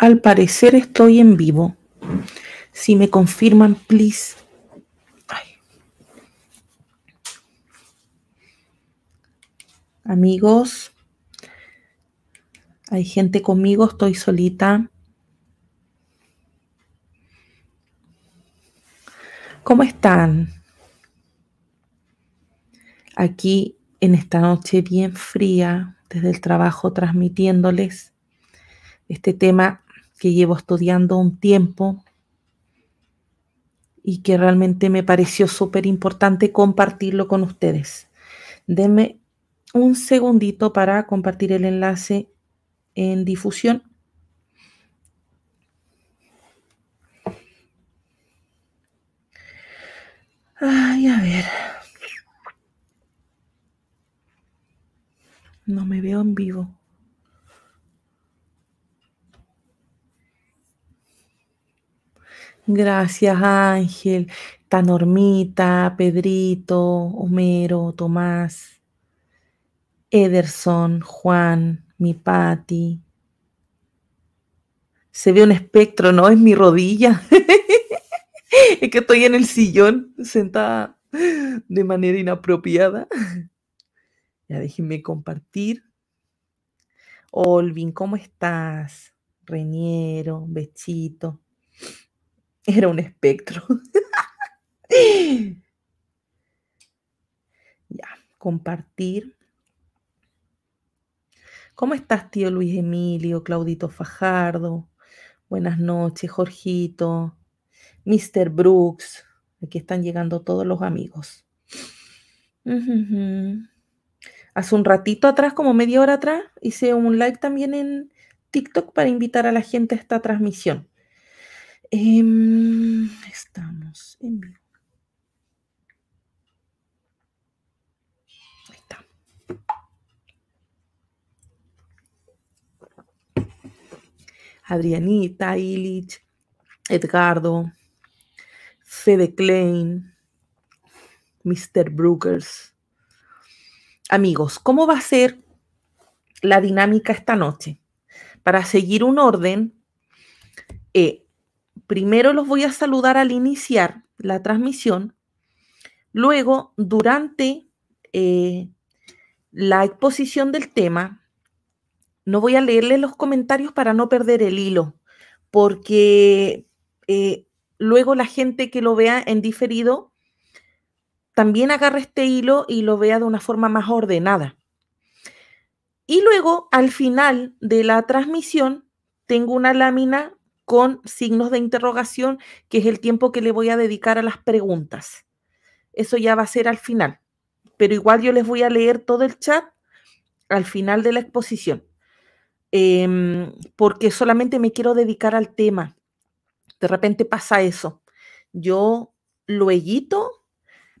Al parecer estoy en vivo. Si me confirman, please. Amigos, hay gente conmigo, estoy solita. ¿Cómo están? Aquí en esta noche bien fría, desde el trabajo transmitiéndoles este tema que llevo estudiando un tiempo y que realmente me pareció súper importante compartirlo con ustedes. Denme un segundito para compartir el enlace en difusión. Ay, a ver. No me veo en vivo. Gracias Ángel, Tanormita, Pedrito, Homero, Tomás, Ederson, Juan, mi Patti. Se ve un espectro, ¿no? Es mi rodilla. es que estoy en el sillón sentada de manera inapropiada. Ya déjenme compartir. Olvin, ¿cómo estás? Reñero, Bechito. Era un espectro. ya, compartir. ¿Cómo estás, tío Luis Emilio, Claudito Fajardo? Buenas noches, Jorgito, Mr. Brooks. Aquí están llegando todos los amigos. Hace un ratito atrás, como media hora atrás, hice un like también en TikTok para invitar a la gente a esta transmisión. Em, estamos en vivo. Ahí está. Adrianita, Illich, Edgardo, Fede Klein, Mr. Brookers. Amigos, ¿cómo va a ser la dinámica esta noche? Para seguir un orden, eh, primero los voy a saludar al iniciar la transmisión, luego durante eh, la exposición del tema, no voy a leerles los comentarios para no perder el hilo, porque eh, luego la gente que lo vea en diferido también agarra este hilo y lo vea de una forma más ordenada. Y luego, al final de la transmisión, tengo una lámina con signos de interrogación, que es el tiempo que le voy a dedicar a las preguntas. Eso ya va a ser al final, pero igual yo les voy a leer todo el chat al final de la exposición, em, porque solamente me quiero dedicar al tema. De repente pasa eso. Yo lo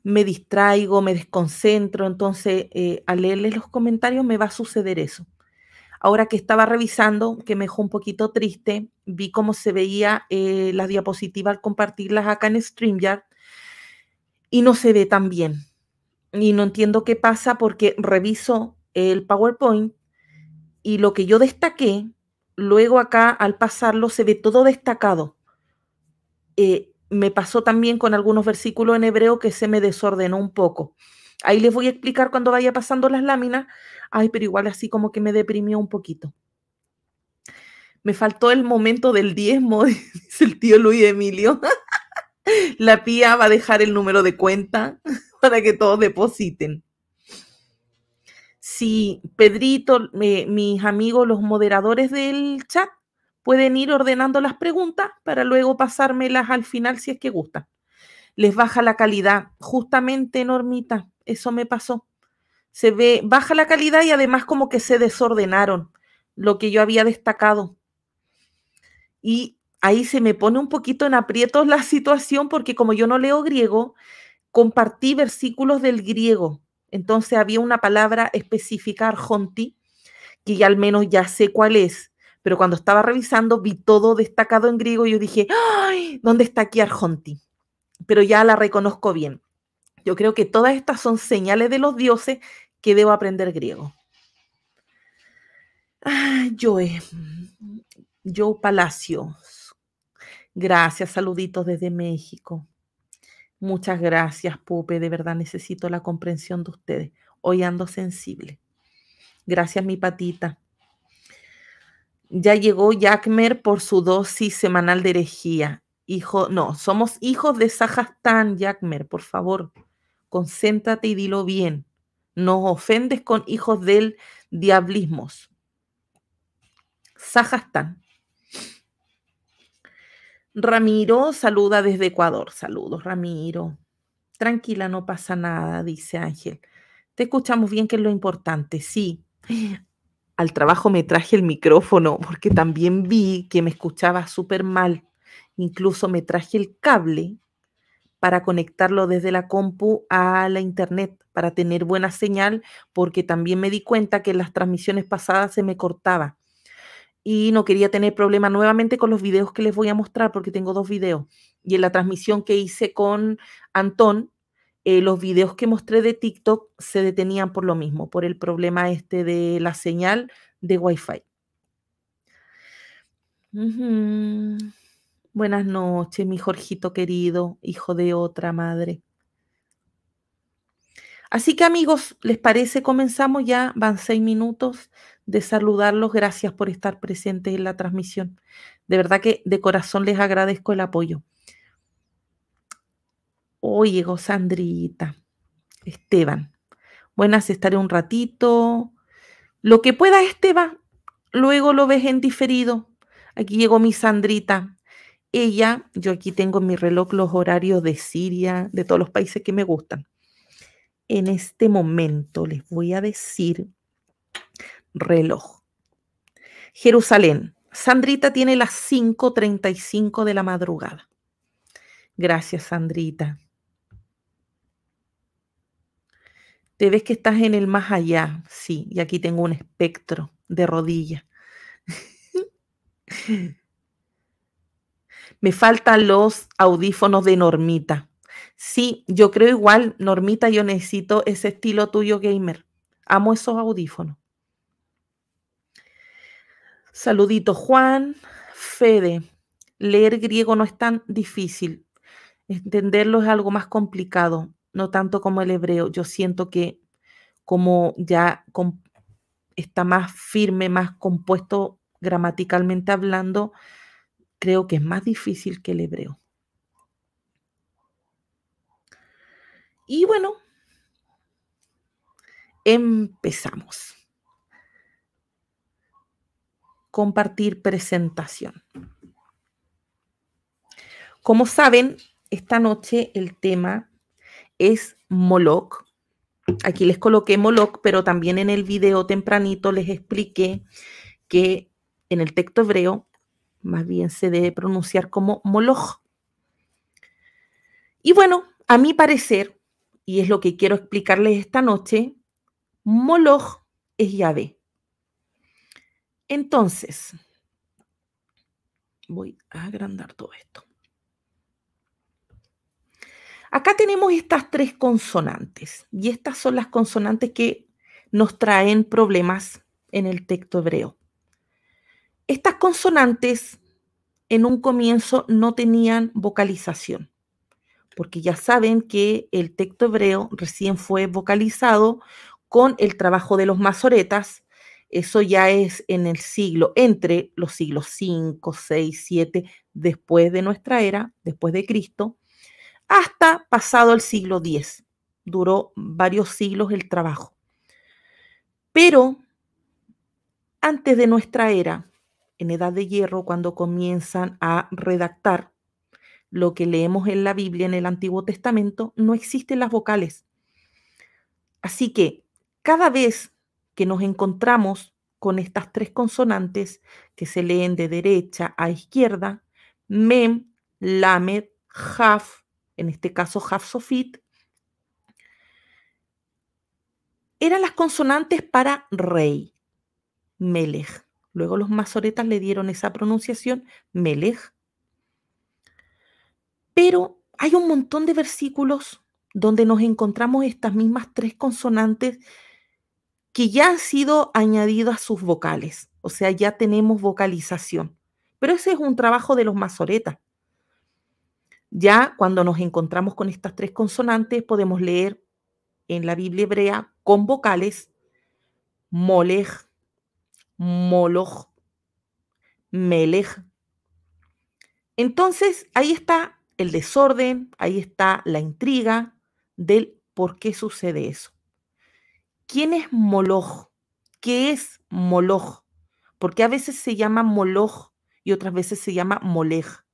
me distraigo, me desconcentro, entonces eh, al leerles los comentarios me va a suceder eso. Ahora que estaba revisando, que me dejó un poquito triste, vi cómo se veía eh, la diapositiva al compartirlas acá en StreamYard y no se ve tan bien. Y no entiendo qué pasa porque reviso el PowerPoint y lo que yo destaqué, luego acá al pasarlo se ve todo destacado. Eh, me pasó también con algunos versículos en hebreo que se me desordenó un poco. Ahí les voy a explicar cuando vaya pasando las láminas Ay, pero igual así como que me deprimió un poquito. Me faltó el momento del diezmo, dice el tío Luis Emilio. La pía va a dejar el número de cuenta para que todos depositen. Si Pedrito, mis amigos, los moderadores del chat, pueden ir ordenando las preguntas para luego pasármelas al final si es que gustan. Les baja la calidad. Justamente, Normita, eso me pasó se ve baja la calidad y además como que se desordenaron, lo que yo había destacado. Y ahí se me pone un poquito en aprietos la situación porque como yo no leo griego, compartí versículos del griego. Entonces había una palabra específica, arjonti, que ya al menos ya sé cuál es. Pero cuando estaba revisando, vi todo destacado en griego y yo dije, ¡ay! ¿Dónde está aquí arjonti? Pero ya la reconozco bien. Yo creo que todas estas son señales de los dioses que debo aprender griego. Ah, Joe, yo Palacios. Gracias, saluditos desde México. Muchas gracias, Pupe. De verdad necesito la comprensión de ustedes. Hoy ando sensible. Gracias, mi patita. Ya llegó Jackmer por su dosis semanal de herejía. Hijo, no, somos hijos de Sajastán, Jackmer, por favor concéntrate y dilo bien. no ofendes con hijos del diablismos. Sajastán. Ramiro saluda desde Ecuador. Saludos, Ramiro. Tranquila, no pasa nada, dice Ángel. Te escuchamos bien, que es lo importante. Sí, al trabajo me traje el micrófono porque también vi que me escuchaba súper mal. Incluso me traje el cable para conectarlo desde la compu a la internet, para tener buena señal, porque también me di cuenta que en las transmisiones pasadas se me cortaba. Y no quería tener problema nuevamente con los videos que les voy a mostrar, porque tengo dos videos. Y en la transmisión que hice con Antón, eh, los videos que mostré de TikTok se detenían por lo mismo, por el problema este de la señal de Wi-Fi. Buenas noches, mi Jorgito querido, hijo de otra madre. Así que amigos, ¿les parece? Comenzamos ya, van seis minutos de saludarlos. Gracias por estar presentes en la transmisión. De verdad que de corazón les agradezco el apoyo. Hoy llegó Sandrita, Esteban. Buenas, estaré un ratito. Lo que pueda, Esteban, luego lo ves en diferido. Aquí llegó mi Sandrita. Ella, yo aquí tengo en mi reloj los horarios de Siria, de todos los países que me gustan. En este momento les voy a decir reloj. Jerusalén. Sandrita tiene las 5.35 de la madrugada. Gracias, Sandrita. Te ves que estás en el más allá, sí, y aquí tengo un espectro de rodilla. Me faltan los audífonos de Normita. Sí, yo creo igual, Normita, yo necesito ese estilo tuyo gamer. Amo esos audífonos. Saludito Juan, Fede. Leer griego no es tan difícil. Entenderlo es algo más complicado, no tanto como el hebreo. Yo siento que como ya está más firme, más compuesto gramaticalmente hablando, creo que es más difícil que el hebreo. Y bueno, empezamos. Compartir presentación. Como saben, esta noche el tema es Moloch. Aquí les coloqué Moloch, pero también en el video tempranito les expliqué que en el texto hebreo más bien se debe pronunciar como Moloch. Y bueno, a mi parecer, y es lo que quiero explicarles esta noche, Moloch es Yahvé. Entonces, voy a agrandar todo esto. Acá tenemos estas tres consonantes y estas son las consonantes que nos traen problemas en el texto hebreo. Estas consonantes en un comienzo no tenían vocalización, porque ya saben que el texto hebreo recién fue vocalizado con el trabajo de los masoretas. Eso ya es en el siglo, entre los siglos 5, 6, 7, después de nuestra era, después de Cristo, hasta pasado el siglo X. Duró varios siglos el trabajo. Pero antes de nuestra era, en edad de hierro cuando comienzan a redactar lo que leemos en la Biblia, en el Antiguo Testamento, no existen las vocales. Así que cada vez que nos encontramos con estas tres consonantes que se leen de derecha a izquierda, mem, lamed, Haf, en este caso Haf sofit, eran las consonantes para rey, melech. Luego los masoretas le dieron esa pronunciación, melej. Pero hay un montón de versículos donde nos encontramos estas mismas tres consonantes que ya han sido añadidas a sus vocales, o sea, ya tenemos vocalización. Pero ese es un trabajo de los masoretas. Ya cuando nos encontramos con estas tres consonantes, podemos leer en la Biblia hebrea con vocales, molej, Moloch, Melech. Entonces, ahí está el desorden, ahí está la intriga del por qué sucede eso. ¿Quién es Moloch? ¿Qué es Moloch? Porque a veces se llama Moloch y otras veces se llama Molech.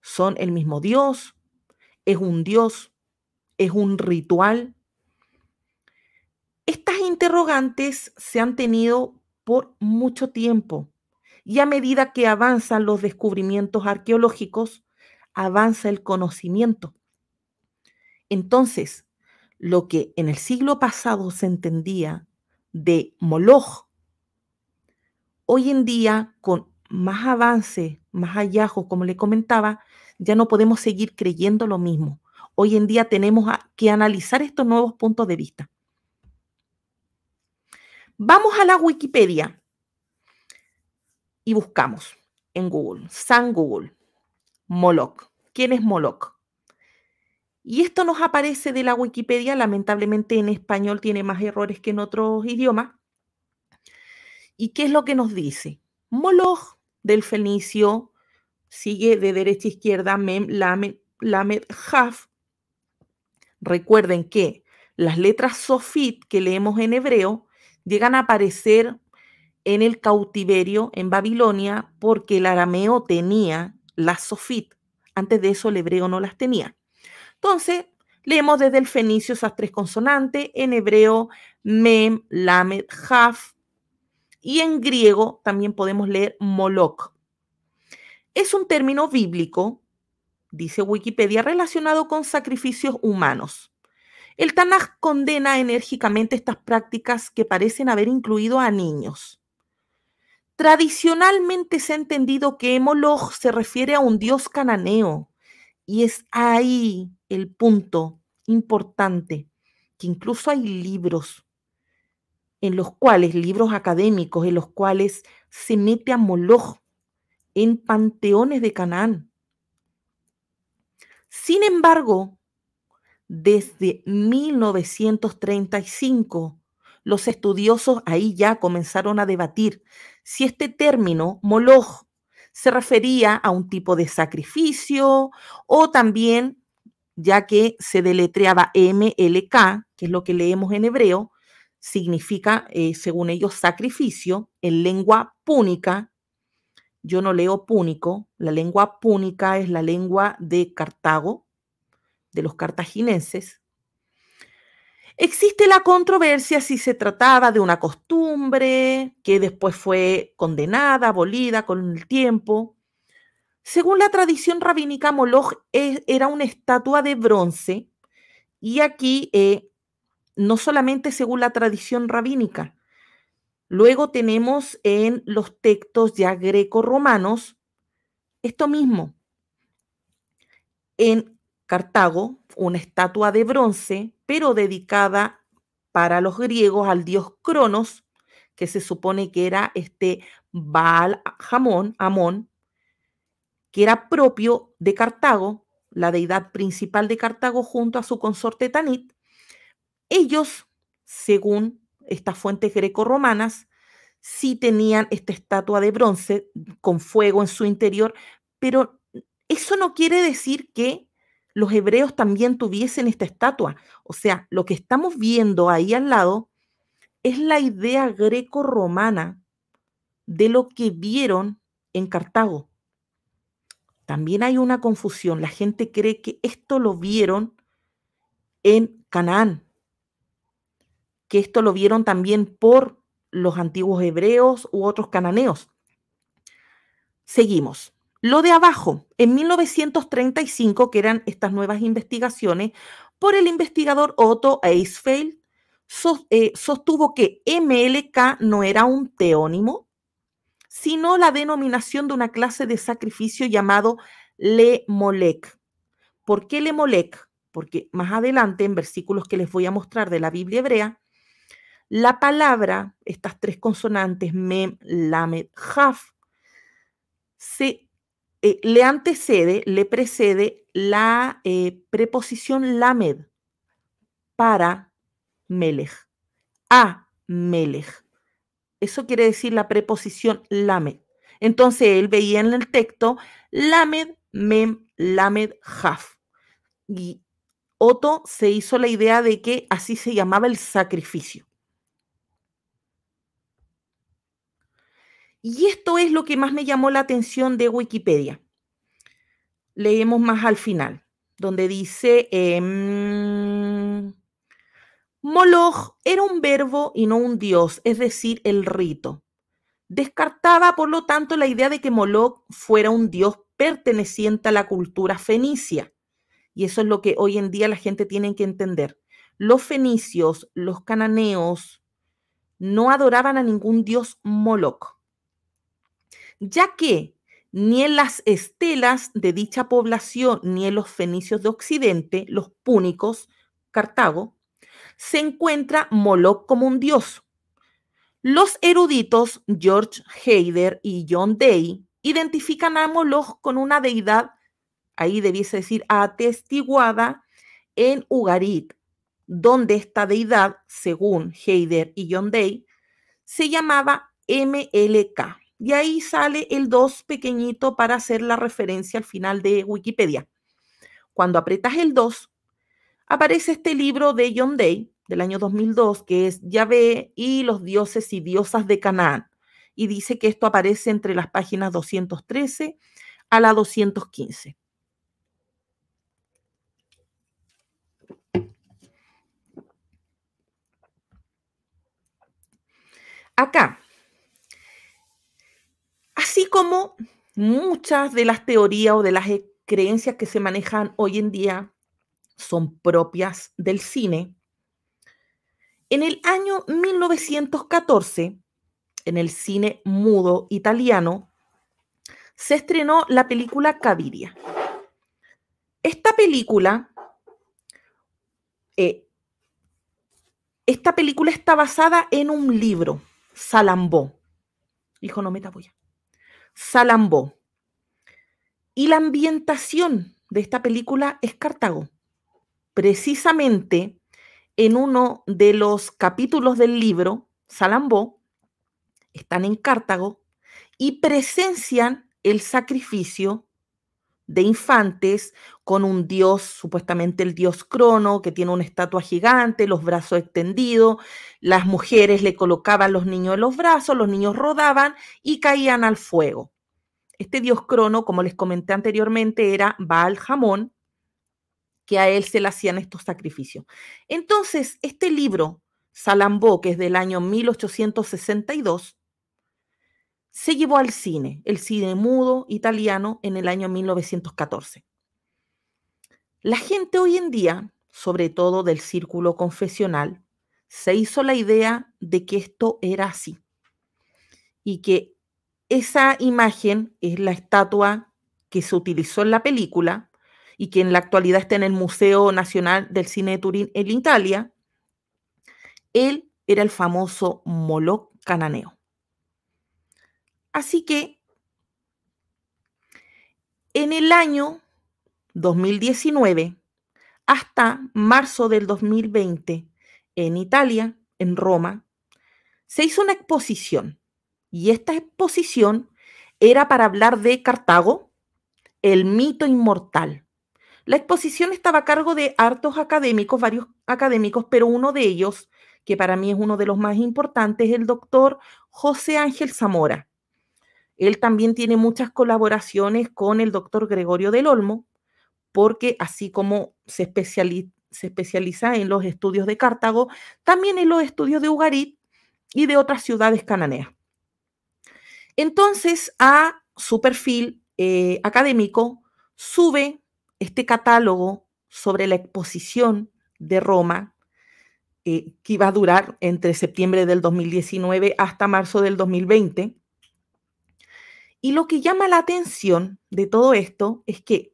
Son el mismo Dios, es un Dios, es un ritual. Estas interrogantes se han tenido por mucho tiempo. Y a medida que avanzan los descubrimientos arqueológicos, avanza el conocimiento. Entonces, lo que en el siglo pasado se entendía de Moloch, hoy en día, con más avance, más hallazgos, como le comentaba, ya no podemos seguir creyendo lo mismo. Hoy en día tenemos que analizar estos nuevos puntos de vista. Vamos a la Wikipedia y buscamos en Google, San Google, Moloch. ¿Quién es Moloch? Y esto nos aparece de la Wikipedia, lamentablemente en español tiene más errores que en otros idiomas. ¿Y qué es lo que nos dice? Moloch del fenicio sigue de derecha a izquierda, Mem, Lamed, Lamed, Haf. Recuerden que las letras Sofit que leemos en hebreo llegan a aparecer en el cautiverio en Babilonia porque el arameo tenía las sofit. Antes de eso el hebreo no las tenía. Entonces, leemos desde el fenicio esas tres consonantes, en hebreo mem, lamed, haf, y en griego también podemos leer moloch. Es un término bíblico, dice Wikipedia, relacionado con sacrificios humanos. El Tanaj condena enérgicamente estas prácticas que parecen haber incluido a niños. Tradicionalmente se ha entendido que moloj se refiere a un dios cananeo, y es ahí el punto importante, que incluso hay libros en los cuales, libros académicos, en los cuales se mete a Moloch en panteones de Canaán. Sin embargo, desde 1935. Los estudiosos ahí ya comenzaron a debatir si este término, moloch, se refería a un tipo de sacrificio o también, ya que se deletreaba MLK, que es lo que leemos en hebreo, significa, eh, según ellos, sacrificio en lengua púnica. Yo no leo púnico, la lengua púnica es la lengua de Cartago, de los cartagineses, existe la controversia si se trataba de una costumbre que después fue condenada, abolida con el tiempo. Según la tradición rabínica, Moloch era una estatua de bronce y aquí eh, no solamente según la tradición rabínica, Luego tenemos en los textos ya greco-romanos esto mismo. En Cartago una estatua de bronce, pero dedicada para los griegos al dios Cronos, que se supone que era este Baal hamón Amón, que era propio de Cartago, la deidad principal de Cartago junto a su consorte Tanit. Ellos, según estas fuentes romanas sí tenían esta estatua de bronce con fuego en su interior, pero eso no quiere decir que los hebreos también tuviesen esta estatua. O sea, lo que estamos viendo ahí al lado es la idea greco-romana de lo que vieron en Cartago. También hay una confusión. La gente cree que esto lo vieron en Canaán, que esto lo vieron también por los antiguos hebreos u otros cananeos. Seguimos. Lo de abajo, en 1935, que eran estas nuevas investigaciones, por el investigador Otto Eisfeld, eh, sostuvo que MLK no era un teónimo, sino la denominación de una clase de sacrificio llamado Le ¿Por qué Le Porque más adelante, en versículos que les voy a mostrar de la Biblia hebrea, la palabra, estas tres consonantes, Mem, Lamed, haf se eh, le antecede, le precede la eh, preposición lamed para Melech, a Melech. Eso quiere decir la preposición lamed. Entonces él veía en el texto lamed, mem, lamed, haf. Y Otto se hizo la idea de que así se llamaba el sacrificio. Y esto es lo que más me llamó la atención de Wikipedia. Leemos más al final, donde dice, em, Moloch era un verbo y no un dios, es decir, el rito. Descartaba, por lo tanto, la idea de que Moloch fuera un dios perteneciente a la cultura fenicia. Y eso es lo que hoy en día la gente tiene que entender. Los fenicios, los cananeos, no adoraban a ningún dios Moloch ya que ni en las estelas de dicha población, ni en los fenicios de Occidente, los púnicos, Cartago, se encuentra Moloch como un dios. Los eruditos George Heider y John Day identifican a Moloch con una deidad, ahí debiese decir atestiguada, en Ugarit, donde esta deidad, según Heider y John Day, se llamaba MLK y ahí sale el 2 pequeñito para hacer la referencia al final de Wikipedia. Cuando apretas el 2, aparece este libro de John Day del año 2002 que es Yahvé y los dioses y diosas de Canaán. Y dice que esto aparece entre las páginas 213 a la 215. Acá, Así como muchas de las teorías o de las eh, creencias que se manejan hoy en día son propias del cine, en el año 1914, en el cine mudo italiano, se estrenó la película Caviria. Esta película, eh, esta película está basada en un libro, Salambó. Hijo, no me tapuya. Salambó. Y la ambientación de esta película es Cartago. Precisamente en uno de los capítulos del libro, Salambó, están en Cartago y presencian el sacrificio de infantes con un dios, supuestamente el dios Crono, que tiene una estatua gigante, los brazos extendidos, las mujeres le colocaban los niños en los brazos, los niños rodaban y caían al fuego. Este dios Crono, como les comenté anteriormente, era Baal Jamón, que a él se le hacían estos sacrificios. Entonces, este libro, Salambó, que es del año 1862, se llevó al cine, el cine mudo italiano, en el año 1914. La gente hoy en día, sobre todo del círculo confesional, se hizo la idea de que esto era así y que esa imagen es la estatua que se utilizó en la película y que en la actualidad está en el Museo Nacional del Cine de Turín en Italia. Él era el famoso Moloch cananeo. Así que en el año 2019 hasta marzo del 2020 en Italia, en Roma, se hizo una exposición y esta exposición era para hablar de Cartago, el mito inmortal. La exposición estaba a cargo de hartos académicos, varios académicos, pero uno de ellos, que para mí es uno de los más importantes, es el doctor José Ángel Zamora, él también tiene muchas colaboraciones con el doctor Gregorio del Olmo, porque así como se, especializa, en los estudios de Cartago, también en los estudios de Ugarit y de otras ciudades cananeas. Entonces, a su perfil eh, académico sube este catálogo sobre la exposición de Roma, eh, que iba a durar entre septiembre del 2019 hasta marzo del 2020 y lo que llama la atención de todo esto es que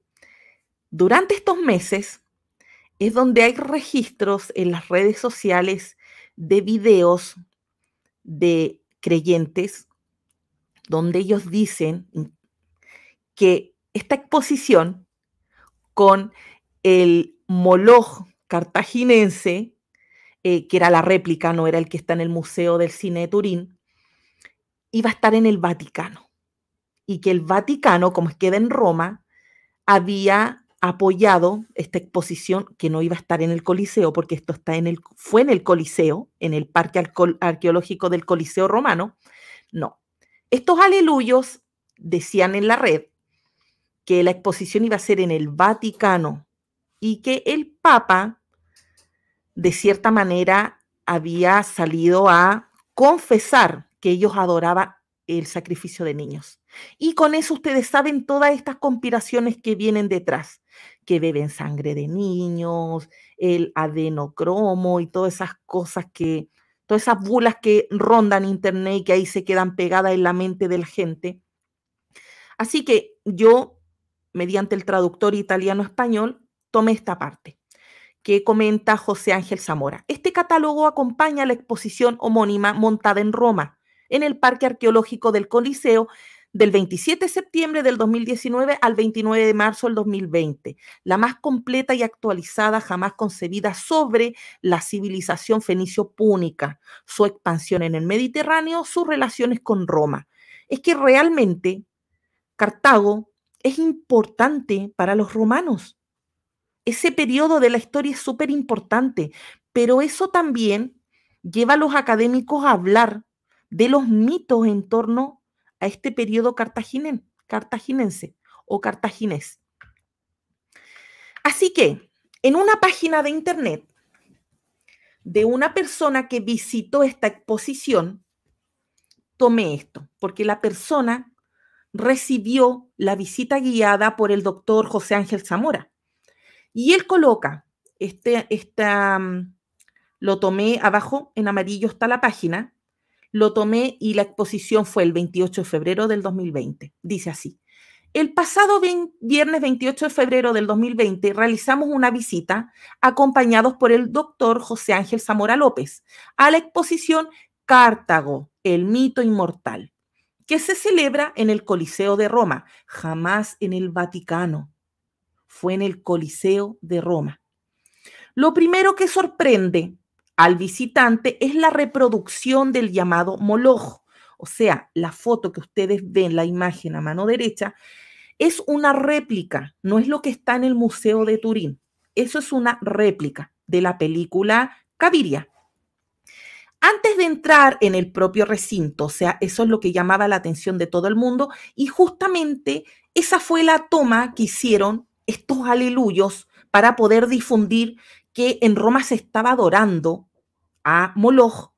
durante estos meses es donde hay registros en las redes sociales de videos de creyentes donde ellos dicen que esta exposición con el Moloch cartaginense, eh, que era la réplica, no era el que está en el Museo del Cine de Turín, iba a estar en el Vaticano y que el Vaticano, como queda en Roma, había apoyado esta exposición que no iba a estar en el Coliseo, porque esto está en el, fue en el Coliseo, en el Parque Arqueológico del Coliseo Romano. No, estos aleluyos decían en la red que la exposición iba a ser en el Vaticano y que el Papa, de cierta manera, había salido a confesar que ellos adoraban el sacrificio de niños. Y con eso ustedes saben todas estas conspiraciones que vienen detrás, que beben sangre de niños, el adenocromo y todas esas cosas que, todas esas bulas que rondan Internet y que ahí se quedan pegadas en la mente de la gente. Así que yo, mediante el traductor italiano-español, tomé esta parte que comenta José Ángel Zamora. Este catálogo acompaña la exposición homónima montada en Roma en el Parque Arqueológico del Coliseo del 27 de septiembre del 2019 al 29 de marzo del 2020, la más completa y actualizada jamás concebida sobre la civilización fenicio-púnica, su expansión en el Mediterráneo, sus relaciones con Roma. Es que realmente Cartago es importante para los romanos. Ese periodo de la historia es súper importante, pero eso también lleva a los académicos a hablar de los mitos en torno a este periodo cartaginense o cartaginés. Así que, en una página de internet de una persona que visitó esta exposición, tomé esto, porque la persona recibió la visita guiada por el doctor José Ángel Zamora. Y él coloca, este, esta, mm, lo tomé abajo, en amarillo está la página, lo tomé y la exposición fue el 28 de febrero del 2020. Dice así. El pasado viernes 28 de febrero del 2020 realizamos una visita acompañados por el doctor José Ángel Zamora López a la exposición Cartago, el mito inmortal, que se celebra en el Coliseo de Roma, jamás en el Vaticano. Fue en el Coliseo de Roma. Lo primero que sorprende al visitante es la reproducción del llamado Moloch O sea, la foto que ustedes ven, la imagen a mano derecha, es una réplica, no es lo que está en el Museo de Turín. Eso es una réplica de la película Caviria. Antes de entrar en el propio recinto, o sea, eso es lo que llamaba la atención de todo el mundo, y justamente esa fue la toma que hicieron estos aleluyos para poder difundir que en Roma se estaba adorando a Moloch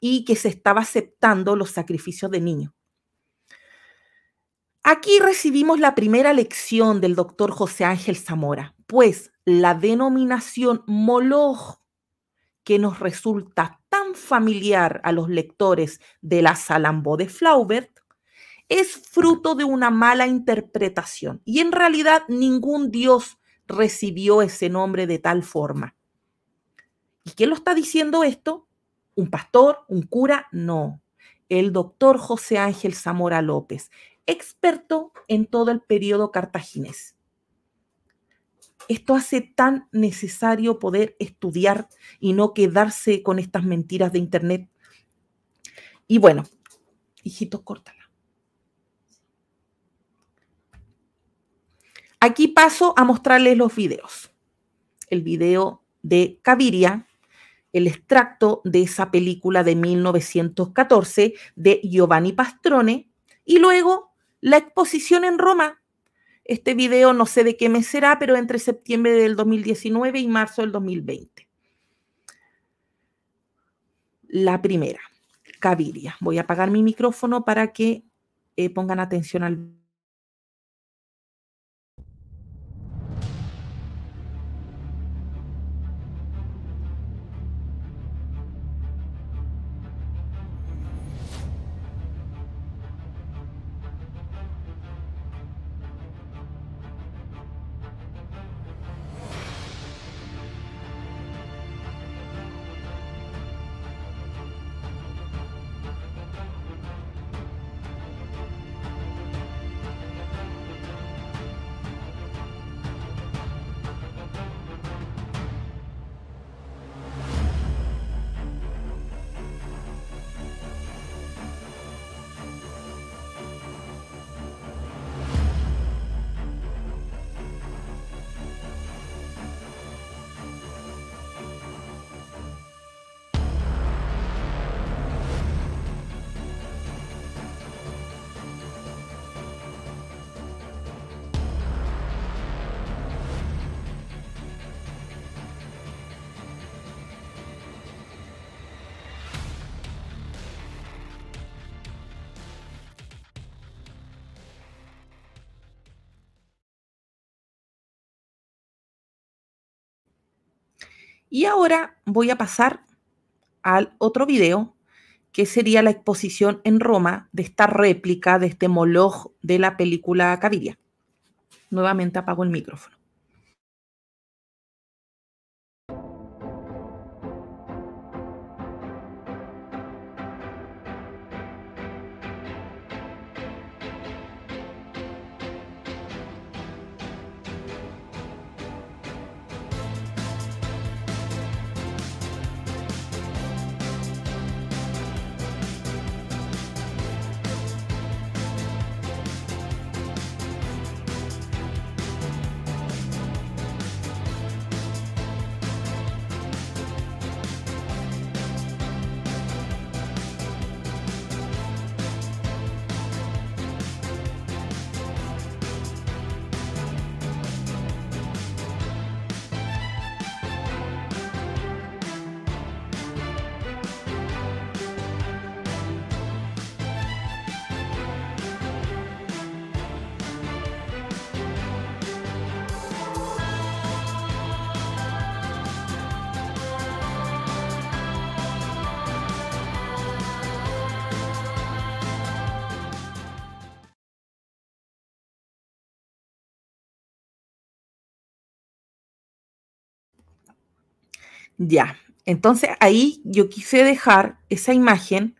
y que se estaba aceptando los sacrificios de niños. Aquí recibimos la primera lección del doctor José Ángel Zamora, pues la denominación Moloch, que nos resulta tan familiar a los lectores de la Salambó de Flaubert, es fruto de una mala interpretación. Y en realidad ningún dios recibió ese nombre de tal forma. ¿Y quién lo está diciendo esto? ¿Un pastor? ¿Un cura? No. El doctor José Ángel Zamora López, experto en todo el periodo cartaginés. Esto hace tan necesario poder estudiar y no quedarse con estas mentiras de Internet. Y bueno, hijitos, corta. Aquí paso a mostrarles los videos. El video de Caviria, el extracto de esa película de 1914 de Giovanni Pastrone y luego la exposición en Roma. Este video no sé de qué mes será, pero entre septiembre del 2019 y marzo del 2020. La primera, Caviria. Voy a apagar mi micrófono para que eh, pongan atención al Y ahora voy a pasar al otro video, que sería la exposición en Roma de esta réplica, de este moloch de la película Caviria. Nuevamente apago el micrófono. Ya, entonces ahí yo quise dejar esa imagen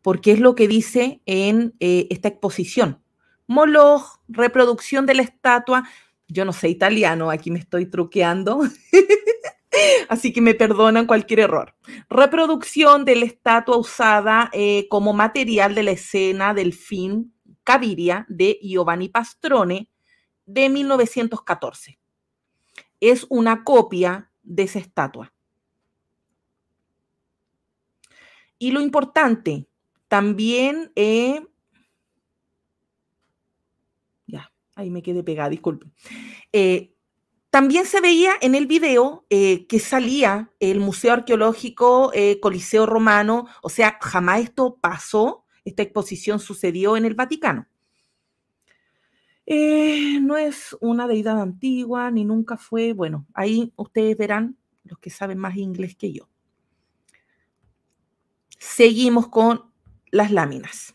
porque es lo que dice en eh, esta exposición. Moloch, reproducción de la estatua. Yo no sé italiano, aquí me estoy truqueando. Así que me perdonan cualquier error. Reproducción de la estatua usada eh, como material de la escena del film Caviria de Giovanni Pastrone de 1914. Es una copia de esa estatua. Y lo importante, también, eh, ya, ahí me quedé pegada, disculpe eh, también se veía en el video eh, que salía el Museo Arqueológico Coliseo Romano, o sea, jamás esto pasó, esta exposición sucedió en el Vaticano. no es una deidad antigua, ni nunca fue, bueno, ahí ustedes verán los que saben más inglés que yo. Seguimos con las láminas.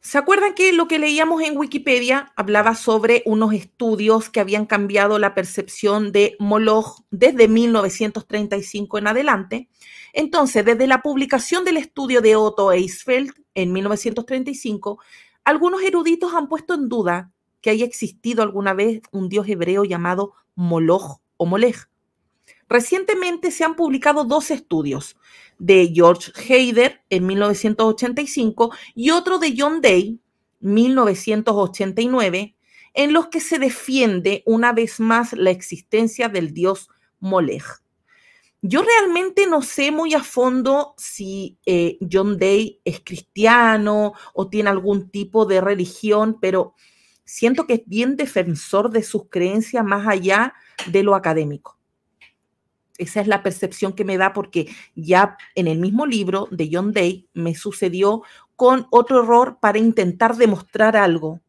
¿Se acuerdan que lo que leíamos en Wikipedia hablaba sobre unos estudios que habían cambiado la percepción de Moloch desde 1935 en adelante? Entonces, desde la publicación del estudio de Otto Eisfeld en 1935, algunos eruditos han puesto en duda que haya existido alguna vez un dios hebreo llamado Moloch o Molech. Recientemente se han publicado dos estudios, de George Heider en 1985 y otro de John Day, 1989, en los que se defiende una vez más la existencia del dios Molech. Yo realmente no sé muy a fondo si eh, John Day es cristiano o tiene algún tipo de religión, pero siento que es bien defensor de sus creencias más allá de lo académico. Esa es la percepción que me da porque ya en el mismo libro de John Day me sucedió con otro error para intentar demostrar algo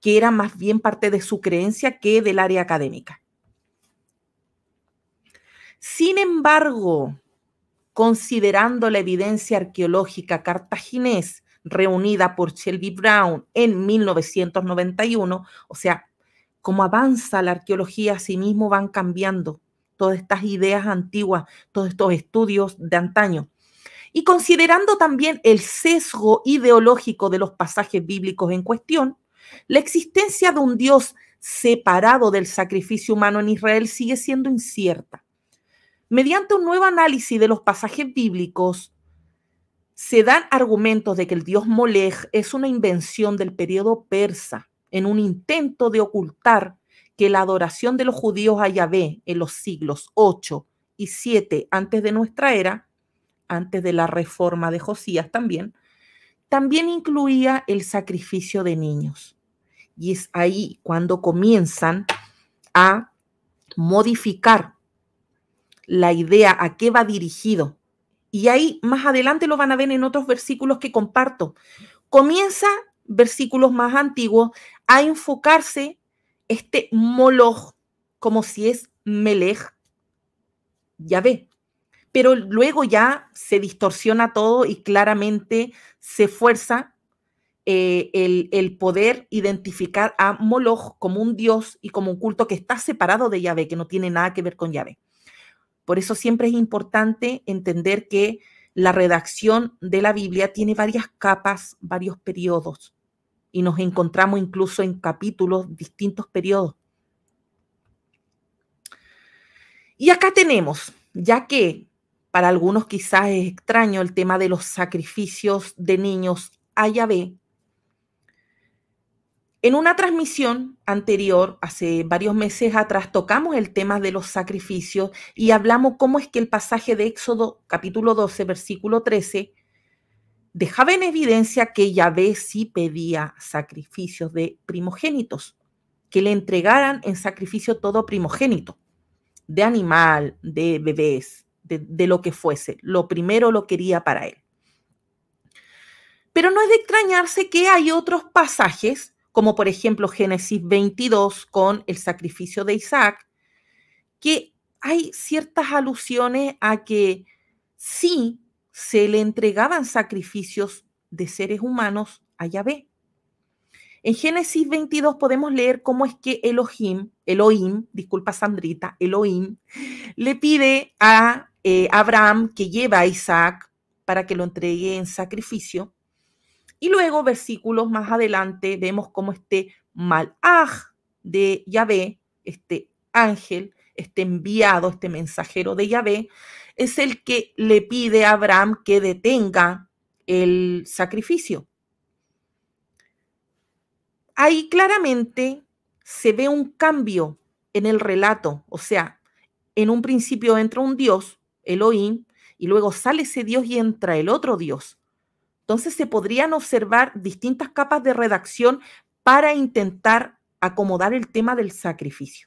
que era más bien parte de su creencia que del área académica. Sin embargo, considerando la evidencia arqueológica cartaginés reunida por Shelby Brown en 1991, o sea, como avanza la arqueología, sí mismo van cambiando todas estas ideas antiguas, todos estos estudios de antaño. Y considerando también el sesgo ideológico de los pasajes bíblicos en cuestión, la existencia de un Dios separado del sacrificio humano en Israel sigue siendo incierta. Mediante un nuevo análisis de los pasajes bíblicos, se dan argumentos de que el dios Molech es una invención del periodo persa en un intento de ocultar que la adoración de los judíos a Yahvé en los siglos 8 y 7 antes de nuestra era, antes de la reforma de Josías también, también incluía el sacrificio de niños. Y es ahí cuando comienzan a modificar la idea a qué va dirigido y ahí más adelante lo van a ver en otros versículos que comparto. Comienza versículos más antiguos a enfocarse este Moloch como si es Melech, ya ve. Pero luego ya se distorsiona todo y claramente se fuerza eh, el, el, poder identificar a Moloch como un dios y como un culto que está separado de Yahvé, que no tiene nada que ver con Yahvé. Por eso siempre es importante entender que la redacción de la Biblia tiene varias capas, varios periodos, y nos encontramos incluso en capítulos, distintos periodos. Y acá tenemos, ya que para algunos quizás es extraño el tema de los sacrificios de niños a Yahvé, en una transmisión anterior, hace varios meses atrás, tocamos el tema de los sacrificios y hablamos cómo es que el pasaje de Éxodo capítulo 12, versículo 13, dejaba en evidencia que Yahvé sí pedía sacrificios de primogénitos, que le entregaran en sacrificio todo primogénito, de animal, de bebés, de, lo que fuese. Lo primero lo quería para él. Pero no es de extrañarse que hay otros pasajes como por ejemplo Génesis 22 con el sacrificio de Isaac, que hay ciertas alusiones a que sí se le entregaban sacrificios de seres humanos a Yahvé. En Génesis 22 podemos leer cómo es que Elohim, Elohim, disculpa Sandrita, Elohim, le pide a eh, Abraham que lleve a Isaac para que lo entregue en sacrificio y luego, versículos más adelante, vemos cómo este Malaj de Yahvé, este ángel, este enviado, este mensajero de Yahvé, es el que le pide a Abraham que detenga el sacrificio. Ahí claramente se ve un cambio en el relato, o sea, en un principio entra un dios, Elohim, y luego sale ese dios y entra el otro dios. Entonces se podrían observar distintas capas de redacción para intentar acomodar el tema del sacrificio.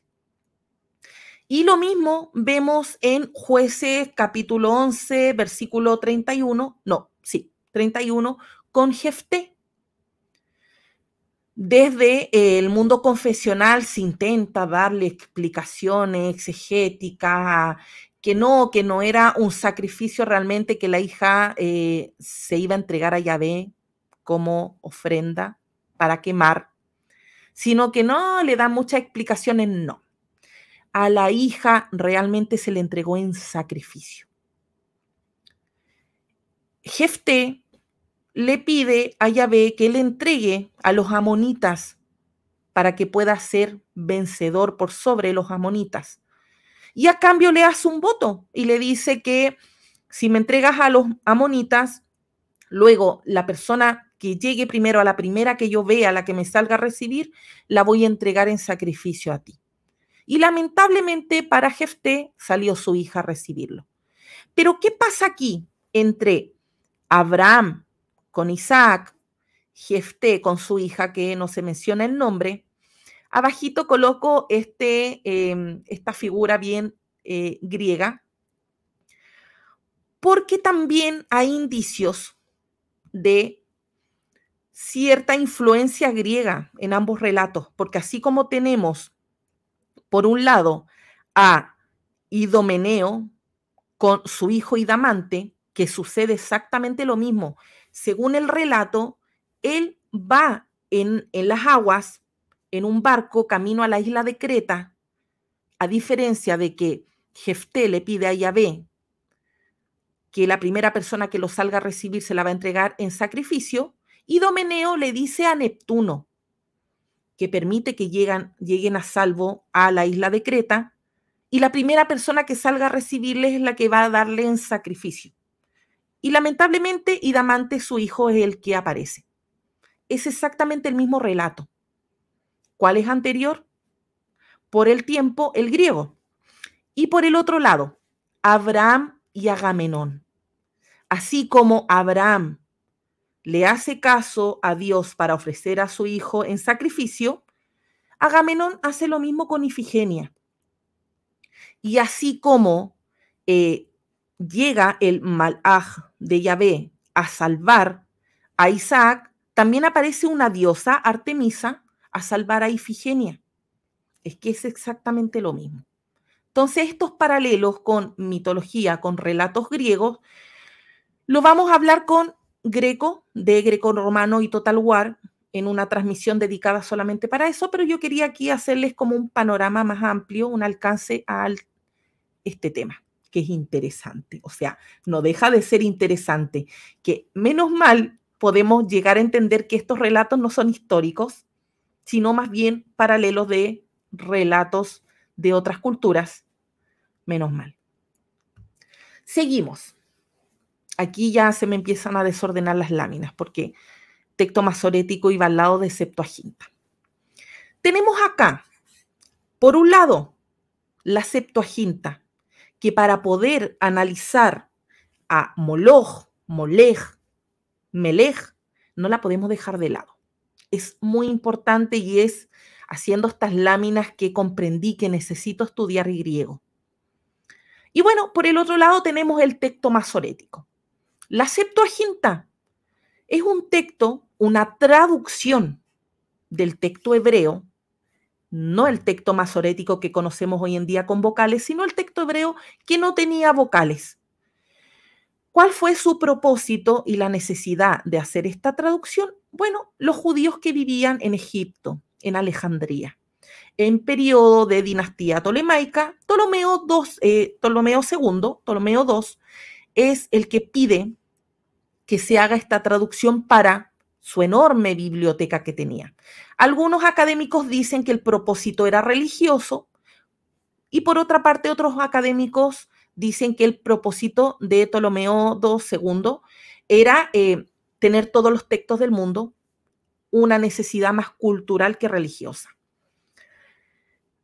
Y lo mismo vemos en jueces capítulo 11, versículo 31, no, sí, 31, con Jefté. Desde eh, el mundo confesional se intenta darle explicaciones exegéticas, que no, que no era un sacrificio realmente que la hija eh, se iba a entregar a Yahvé como ofrenda para quemar, sino que no le da muchas explicaciones, no. A la hija realmente se le entregó en sacrificio. Jefte le pide a Yahvé que le entregue a los amonitas para que pueda ser vencedor por sobre los amonitas y a cambio le hace un voto y le dice que si me entregas a los amonitas, luego la persona que llegue primero a la primera que yo vea, la que me salga a recibir, la voy a entregar en sacrificio a ti. Y lamentablemente para Jefté salió su hija a recibirlo. Pero ¿qué pasa aquí entre Abraham con Isaac, Jefté con su hija que no se menciona el nombre, Abajito coloco este, em, esta figura bien eh, griega, porque también hay indicios de cierta influencia griega en ambos relatos, porque así como tenemos, por un lado, a Idomeneo con su hijo Idamante, que sucede exactamente lo mismo. Según el relato, él va en, en las aguas en un barco camino a la isla de Creta, a diferencia de que Jefté le pide a Yahvé que la primera persona que lo salga a recibir se la va a entregar en sacrificio, y Domeneo le dice a Neptuno que permite que llegan, lleguen a salvo a la isla de Creta, y la primera persona que salga a recibirles es la que va a darle en sacrificio. Y lamentablemente, Idamante, su hijo, es el que aparece. Es exactamente el mismo relato. ¿Cuál es anterior? Por el tiempo, el griego. Y por el otro lado, Abraham y Agamenón. Así como Abraham le hace caso a Dios para ofrecer a su hijo en sacrificio, Agamenón hace lo mismo con Ifigenia. Y así como eh, llega el Malaj de Yahvé a salvar a Isaac, también aparece una diosa, Artemisa, a salvar a Ifigenia. Es que es exactamente lo mismo. Entonces, estos paralelos con mitología, con relatos griegos, lo vamos a hablar con Greco, de Greco Romano y Total War, en una transmisión dedicada solamente para eso, pero yo quería aquí hacerles como un panorama más amplio, un alcance a este tema, que es interesante. O sea, no deja de ser interesante, que menos mal podemos llegar a entender que estos relatos no son históricos, sino más bien paralelos de relatos de otras culturas. Menos mal. Seguimos. Aquí ya se me empiezan a desordenar las láminas porque texto masorético iba al lado de Septuaginta. Tenemos acá, por un lado, la Septuaginta, que para poder analizar a Moloch, Molej, Melej, no la podemos dejar de lado es muy importante y es haciendo estas láminas que comprendí que necesito estudiar griego. Y bueno, por el otro lado tenemos el texto masorético. La Septuaginta es un texto, una traducción del texto hebreo, no el texto masorético que conocemos hoy en día con vocales, sino el texto hebreo que no tenía vocales. ¿Cuál fue su propósito y la necesidad de hacer esta traducción? Bueno, los judíos que vivían en Egipto, en Alejandría, en periodo de dinastía tolemaica, Ptolomeo II, eh, Ptolomeo II, II es el que pide que se haga esta traducción para su enorme biblioteca que tenía. Algunos académicos dicen que el propósito era religioso y por otra parte otros académicos dicen que el propósito de Ptolomeo II era eh, tener todos los textos del mundo, una necesidad más cultural que religiosa.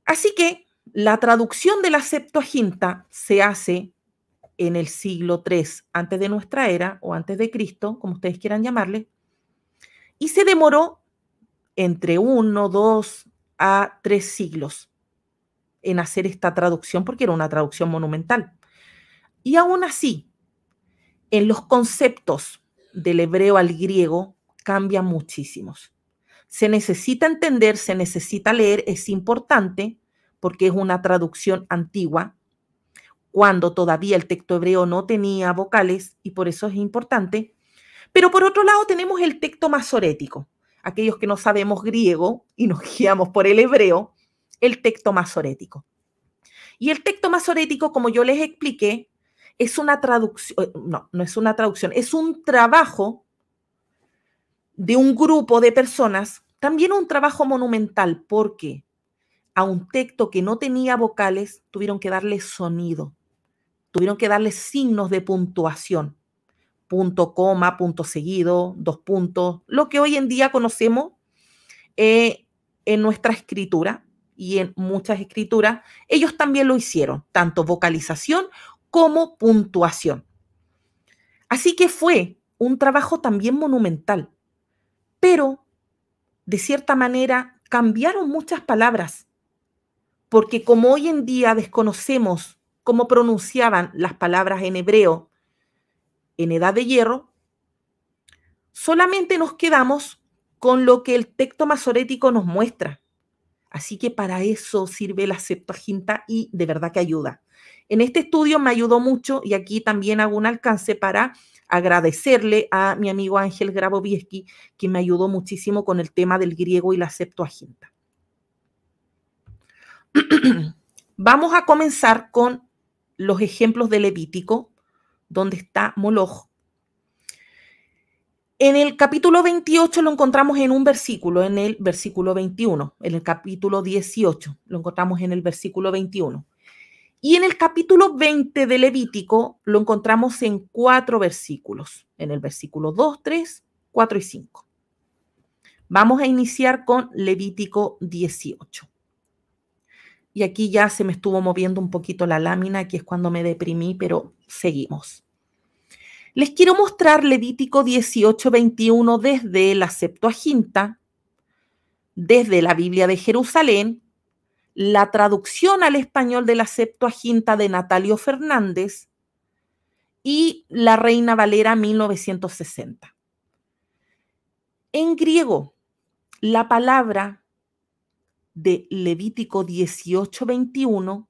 Así que la traducción de la Septuaginta se hace en el siglo III antes de nuestra era o antes de Cristo, como ustedes quieran llamarle, y se demoró entre uno, dos a tres siglos en hacer esta traducción porque era una traducción monumental. Y aún así, en los conceptos del hebreo al griego cambia muchísimos. Se necesita entender, se necesita leer, es importante porque es una traducción antigua, cuando todavía el texto hebreo no tenía vocales y por eso es importante. Pero por otro lado tenemos el texto masorético. Aquellos que no sabemos griego y nos guiamos por el hebreo, el texto masorético. Y el texto masorético, como yo les expliqué, es una traducción, eh, no, no es una traducción, es un trabajo de un grupo de personas, también un trabajo monumental, porque a un texto que no tenía vocales tuvieron que darle sonido, tuvieron que darle signos de puntuación, punto, coma, punto seguido, dos puntos, lo que hoy en día conocemos eh, en nuestra escritura y en muchas escrituras, ellos también lo hicieron, tanto vocalización como puntuación. Así que fue un trabajo también monumental, pero de cierta manera cambiaron muchas palabras, porque como hoy en día desconocemos cómo pronunciaban las palabras en hebreo en edad de hierro, solamente nos quedamos con lo que el texto masorético nos muestra. Así que para eso sirve la Septuaginta y de verdad que ayuda. En este estudio me ayudó mucho y aquí también hago un alcance para agradecerle a mi amigo Ángel Grabovieski, que me ayudó muchísimo con el tema del griego y la Septuaginta. Vamos a comenzar con los ejemplos del Levítico, donde está Moloch. En el capítulo 28 lo encontramos en un versículo, en el versículo 21, en el capítulo 18 lo encontramos en el versículo 21. Y en el capítulo 20 de Levítico lo encontramos en cuatro versículos, en el versículo 2, 3, 4 y 5. Vamos a iniciar con Levítico 18. Y aquí ya se me estuvo moviendo un poquito la lámina, que es cuando me deprimí, pero seguimos. Les quiero mostrar Levítico 18, 21 desde la Septuaginta, desde la Biblia de Jerusalén la traducción al español de la Septuaginta de Natalio Fernández y la Reina Valera 1960. En griego, la palabra de Levítico 18:21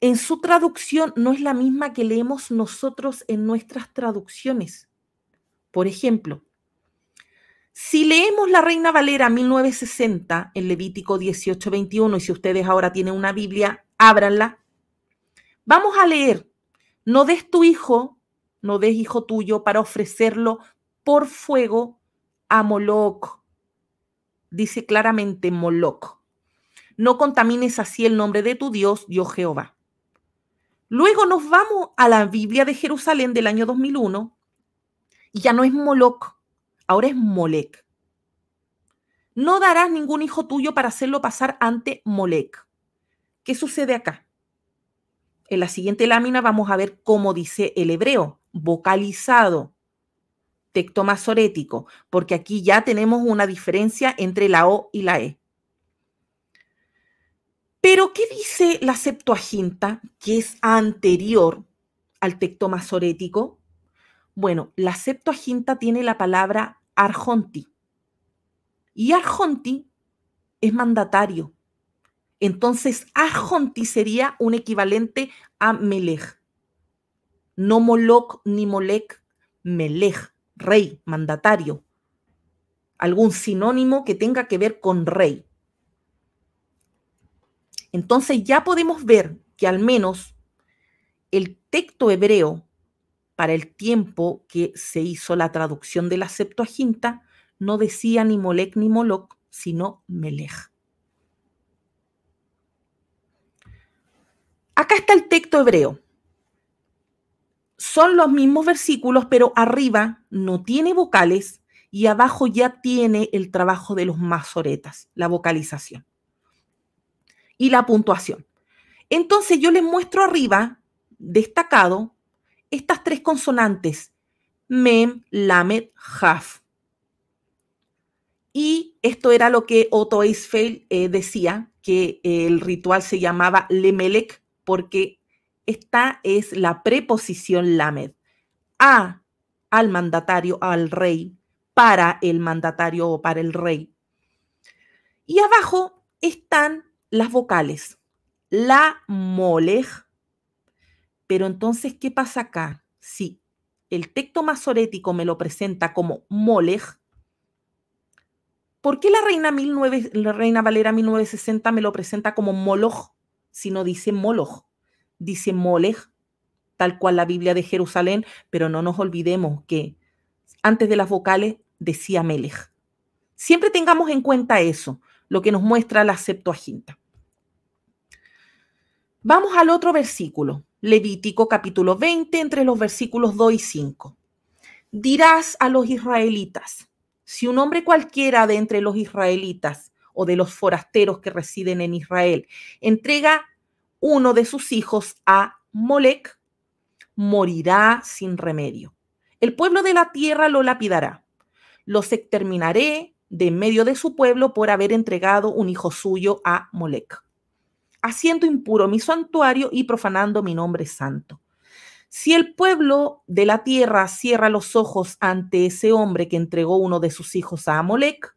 en su traducción no es la misma que leemos nosotros en nuestras traducciones. Por ejemplo, si leemos la Reina Valera 1960 en Levítico 18:21, y si ustedes ahora tienen una Biblia, ábranla, vamos a leer, no des tu hijo, no des hijo tuyo para ofrecerlo por fuego a Moloc. Dice claramente Moloch. No contamines así el nombre de tu Dios, Dios Jehová. Luego nos vamos a la Biblia de Jerusalén del año 2001 y ya no es Moloch, Ahora es Molec. No darás ningún hijo tuyo para hacerlo pasar ante Molec. ¿Qué sucede acá? En la siguiente lámina vamos a ver cómo dice el hebreo, vocalizado, texto masorético, porque aquí ya tenemos una diferencia entre la O y la E. Pero, ¿qué dice la Septuaginta, que es anterior al texto masorético? Bueno, la Septuaginta tiene la palabra arjonti. Y arjonti es mandatario. Entonces, arjonti sería un equivalente a melech. No moloch ni molec, melech, rey, mandatario. Algún sinónimo que tenga que ver con rey. Entonces ya podemos ver que al menos el texto hebreo para el tiempo que se hizo la traducción de la Septuaginta, no decía ni Molec ni Moloc, sino Melech. Acá está el texto hebreo. Son los mismos versículos, pero arriba no tiene vocales y abajo ya tiene el trabajo de los masoretas, la vocalización y la puntuación. Entonces yo les muestro arriba, destacado, estas tres consonantes, mem, lamed, haf. Y esto era lo que Otto Eisfeld eh, decía, que eh, el ritual se llamaba lemelec, porque esta es la preposición lamed. A, al mandatario, al rey, para el mandatario o para el rey. Y abajo están las vocales. La molej, pero entonces, ¿qué pasa acá? Si el texto masorético me lo presenta como Molej, ¿por qué la Reina, la Reina Valera 1960 me lo presenta como Moloj si no dice Moloj? Dice Molej, tal cual la Biblia de Jerusalén, pero no nos olvidemos que antes de las vocales decía Melech. Siempre tengamos en cuenta eso, lo que nos muestra la Septuaginta. Vamos al otro versículo, Levítico capítulo 20, entre los versículos 2 y 5. Dirás a los israelitas, si un hombre cualquiera de entre los israelitas o de los forasteros que residen en Israel entrega uno de sus hijos a Molec, morirá sin remedio. El pueblo de la tierra lo lapidará. Los exterminaré de medio de su pueblo por haber entregado un hijo suyo a Molec haciendo impuro mi santuario y profanando mi nombre santo. Si el pueblo de la tierra cierra los ojos ante ese hombre que entregó uno de sus hijos a Amolec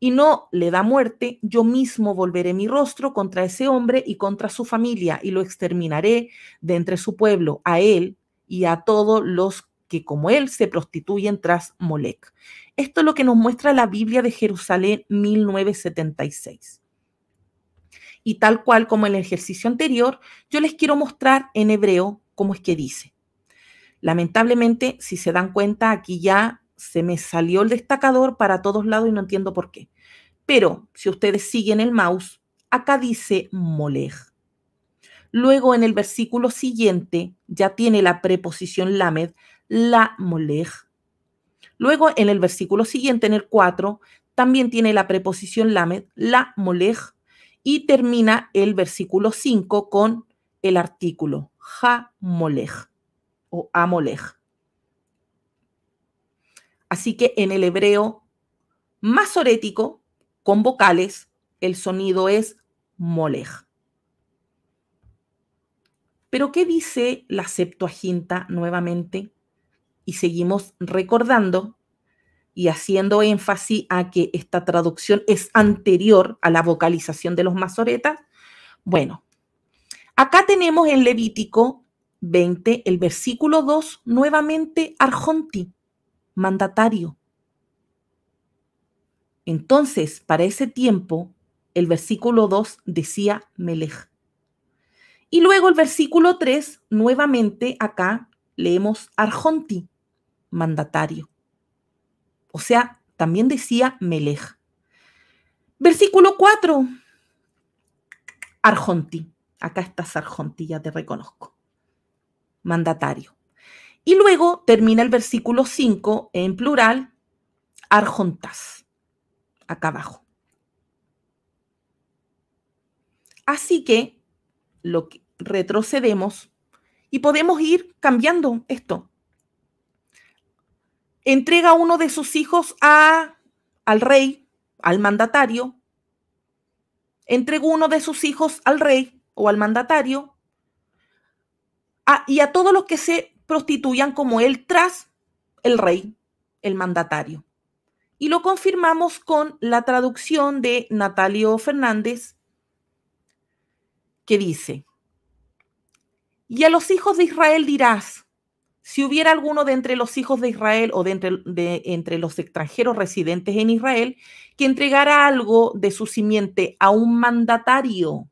y no le da muerte, yo mismo volveré mi rostro contra ese hombre y contra su familia y lo exterminaré de entre su pueblo, a él y a todos los que como él se prostituyen tras Molec. Esto es lo que nos muestra la Biblia de Jerusalén 1976. Y tal cual como en el ejercicio anterior, yo les quiero mostrar en hebreo cómo es que dice. Lamentablemente, si se dan cuenta, aquí ya se me salió el destacador para todos lados y no entiendo por qué. Pero si ustedes siguen el mouse, acá dice molej. Luego en el versículo siguiente ya tiene la preposición lamed, la molej. Luego en el versículo siguiente, en el 4, también tiene la preposición lamed, la molej. Y termina el versículo 5 con el artículo ha molej o amolej. Así que en el hebreo masorético, con vocales, el sonido es molej. Pero ¿qué dice la Septuaginta nuevamente? Y seguimos recordando y haciendo énfasis a que esta traducción es anterior a la vocalización de los masoretas. Bueno, acá tenemos en Levítico 20, el versículo 2, nuevamente Arjonti, mandatario. Entonces, para ese tiempo, el versículo 2 decía Melech. Y luego el versículo 3, nuevamente acá leemos Arjonti, mandatario. O sea, también decía Melech. Versículo 4. Arjonti. Acá estás, Arjonti, ya te reconozco. Mandatario. Y luego termina el versículo 5 en plural, Arjontas. Acá abajo. Así que, lo que retrocedemos y podemos ir cambiando esto entrega uno de sus hijos a, al rey, al mandatario, entrega uno de sus hijos al rey o al mandatario y a todos los que se prostituyan como él tras el rey, el mandatario. Y lo confirmamos con la traducción de Natalio Fernández, que dice, y a los hijos de Israel dirás, si hubiera alguno de entre los hijos de Israel o de entre, los extranjeros residentes en Israel que entregara algo de su simiente a un mandatario,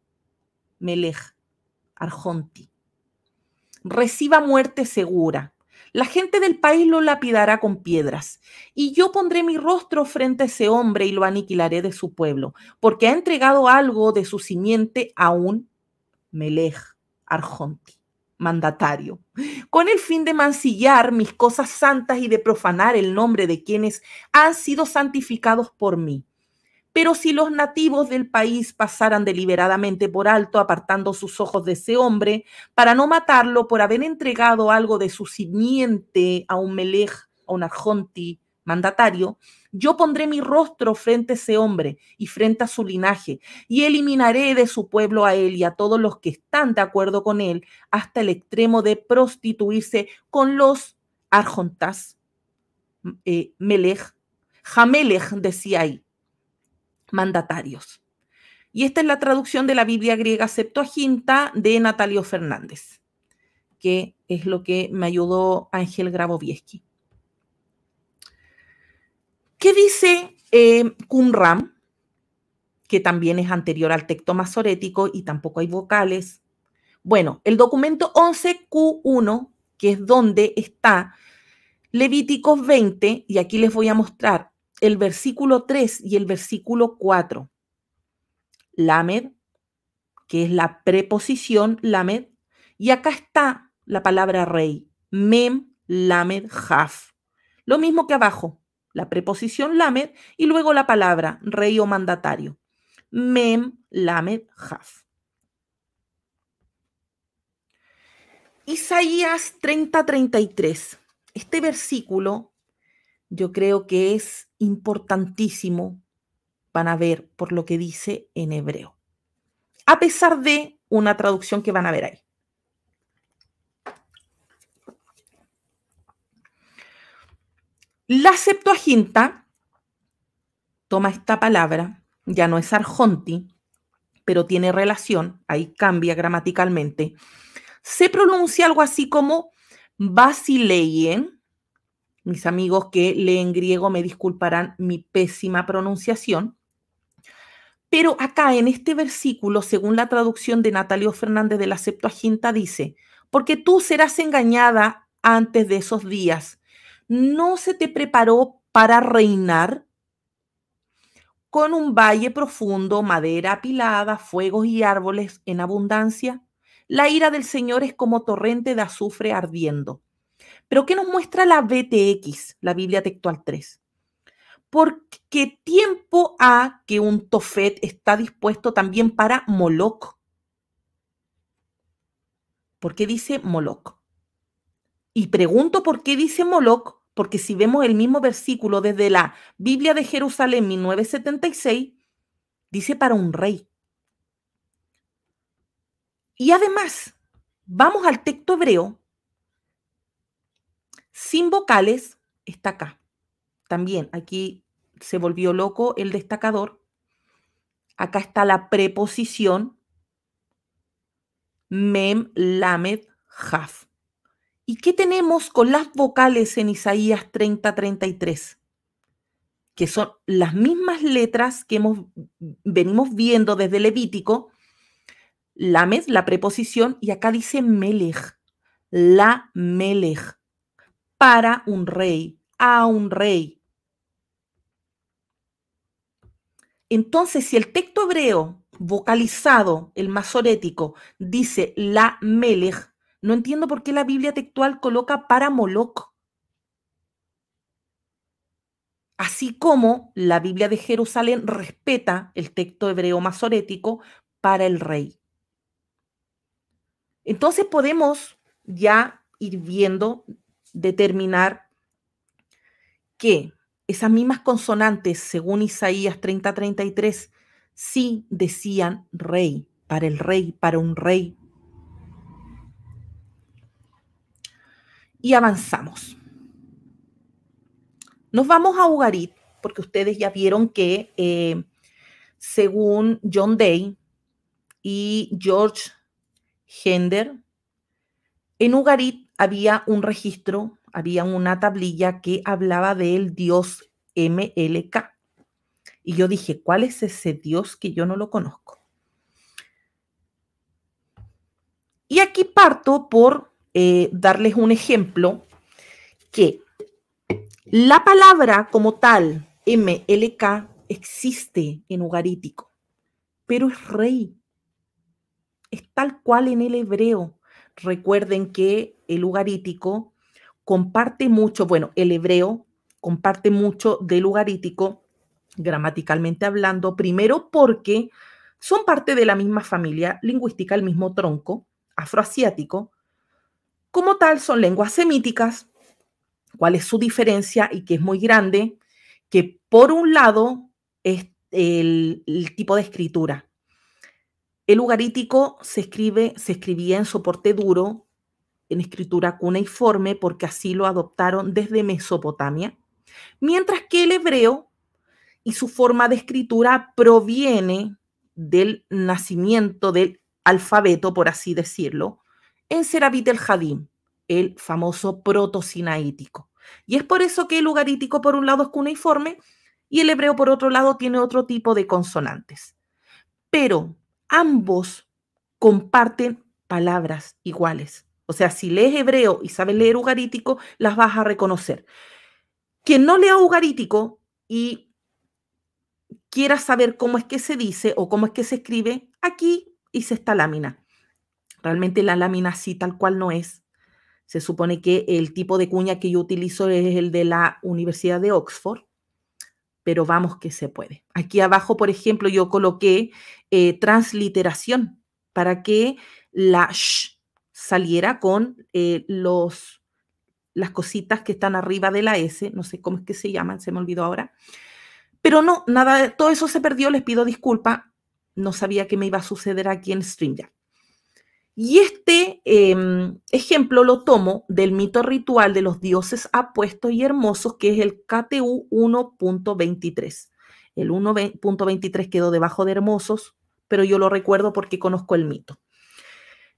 Melech, Arjonti, reciba muerte segura. La gente del país lo lapidará con piedras, y yo pondré mi rostro frente a ese hombre y lo aniquilaré de su pueblo, porque ha entregado algo de su simiente a un Melech, Arjonti mandatario, con el fin de mancillar mis cosas santas y de profanar el nombre de quienes han sido santificados por mí. Pero si los nativos del país pasaran deliberadamente por alto, apartando sus ojos de ese hombre, para no matarlo por haber entregado algo de su simiente a un melej, a un arjonti, mandatario, yo pondré mi rostro frente a ese hombre y frente a su linaje, y eliminaré de su pueblo a él y a todos los que están de acuerdo con él, hasta el extremo de prostituirse con los arjontas, eh, melech, decía ahí, mandatarios. Y esta es la traducción de la Biblia griega Septuaginta de Natalio Fernández, que es lo que me ayudó Ángel Grabovieski. ¿Qué dice eh, Que también es anterior al texto masorético y tampoco hay vocales. Bueno, el documento 11Q1, que es donde está Levíticos 20, y aquí les voy a mostrar el versículo 3 y el versículo 4. Lamed, que es la preposición Lamed, y acá está la palabra rey, Mem, Lamed, haf. Lo mismo que abajo, la preposición lamed y luego la palabra rey o mandatario. Mem, lamed, haf. Isaías 33. Este versículo yo creo que es importantísimo, van a ver por lo que dice en hebreo. A pesar de una traducción que van a ver ahí. La Septuaginta toma esta palabra, ya no es arjonti, pero tiene relación, ahí cambia gramaticalmente. Se pronuncia algo así como basileien. Mis amigos que leen griego me disculparán mi pésima pronunciación. Pero acá en este versículo, según la traducción de Natalio Fernández de la Septuaginta, dice, porque tú serás engañada antes de esos días no se te preparó para reinar con un valle profundo, madera apilada, fuegos y árboles en abundancia. La ira del Señor es como torrente de azufre ardiendo. Pero ¿qué nos muestra la BTX, la Biblia Textual 3? Porque tiempo ha que un tofet está dispuesto también para Moloc. ¿Por qué dice Moloc? Y pregunto por qué dice Moloc porque si vemos el mismo versículo desde la Biblia de Jerusalén 1976, dice para un rey. Y además, vamos al texto hebreo, sin vocales, está acá. También aquí se volvió loco el destacador. Acá está la preposición mem, lamed, haf. ¿Y qué tenemos con las vocales en Isaías 30-33? Que son las mismas letras que hemos, venimos viendo desde Levítico, la preposición, y acá dice melech, la melech, para un rey, a un rey. Entonces, si el texto hebreo vocalizado, el masorético, dice la melech, no entiendo por qué la Biblia textual coloca para Moloc, Así como la Biblia de Jerusalén respeta el texto hebreo masorético para el rey. Entonces podemos ya ir viendo, determinar que esas mismas consonantes, según Isaías 30:33, sí decían rey, para el rey, para un rey, y avanzamos. Nos vamos a Ugarit, porque ustedes ya vieron que eh, según John Day y George Hender, en Ugarit había un registro, había una tablilla que hablaba del dios MLK. Y yo dije, ¿cuál es ese dios que yo no lo conozco? Y aquí parto por eh, darles un ejemplo que la palabra como tal, MLK, existe en ugarítico, pero es rey. Es tal cual en el hebreo. Recuerden que el ugarítico comparte mucho, bueno, el hebreo comparte mucho del ugarítico, gramaticalmente hablando, primero porque son parte de la misma familia lingüística, el mismo tronco afroasiático, como tal, son lenguas semíticas. ¿Cuál es su diferencia y que es muy grande? Que por un lado es el, tipo de escritura. El ugarítico se escribe, se escribía en soporte duro, en escritura cuneiforme, porque así lo adoptaron desde Mesopotamia, mientras que el hebreo y su forma de escritura proviene del nacimiento del alfabeto, por así decirlo, en serabit el Hadim, el famoso sinaítico Y es por eso que el ugarítico por un lado es cuneiforme y el hebreo por otro lado tiene otro tipo de consonantes. Pero ambos comparten palabras iguales. O sea, si lees hebreo y sabes leer ugarítico, las vas a reconocer. Quien no lea ugarítico y quiera saber cómo es que se dice o cómo es que se escribe, aquí hice esta lámina. Realmente la lámina sí, tal cual no es. Se supone que el tipo de cuña que yo utilizo es el de la Universidad de Oxford, pero vamos que se puede. Aquí abajo, por ejemplo, yo coloqué eh, transliteración para que la sh saliera con eh, los, las cositas que están arriba de la S, no sé cómo es que se llaman, se me olvidó ahora. Pero no, nada, todo eso se perdió, les pido disculpa, no sabía que me iba a suceder aquí en StreamYard. Y este em, ejemplo lo tomo del mito ritual de los dioses apuestos y hermosos, que es el KTU 1.23. El 1.23 quedó debajo de hermosos, pero yo lo recuerdo porque conozco el mito.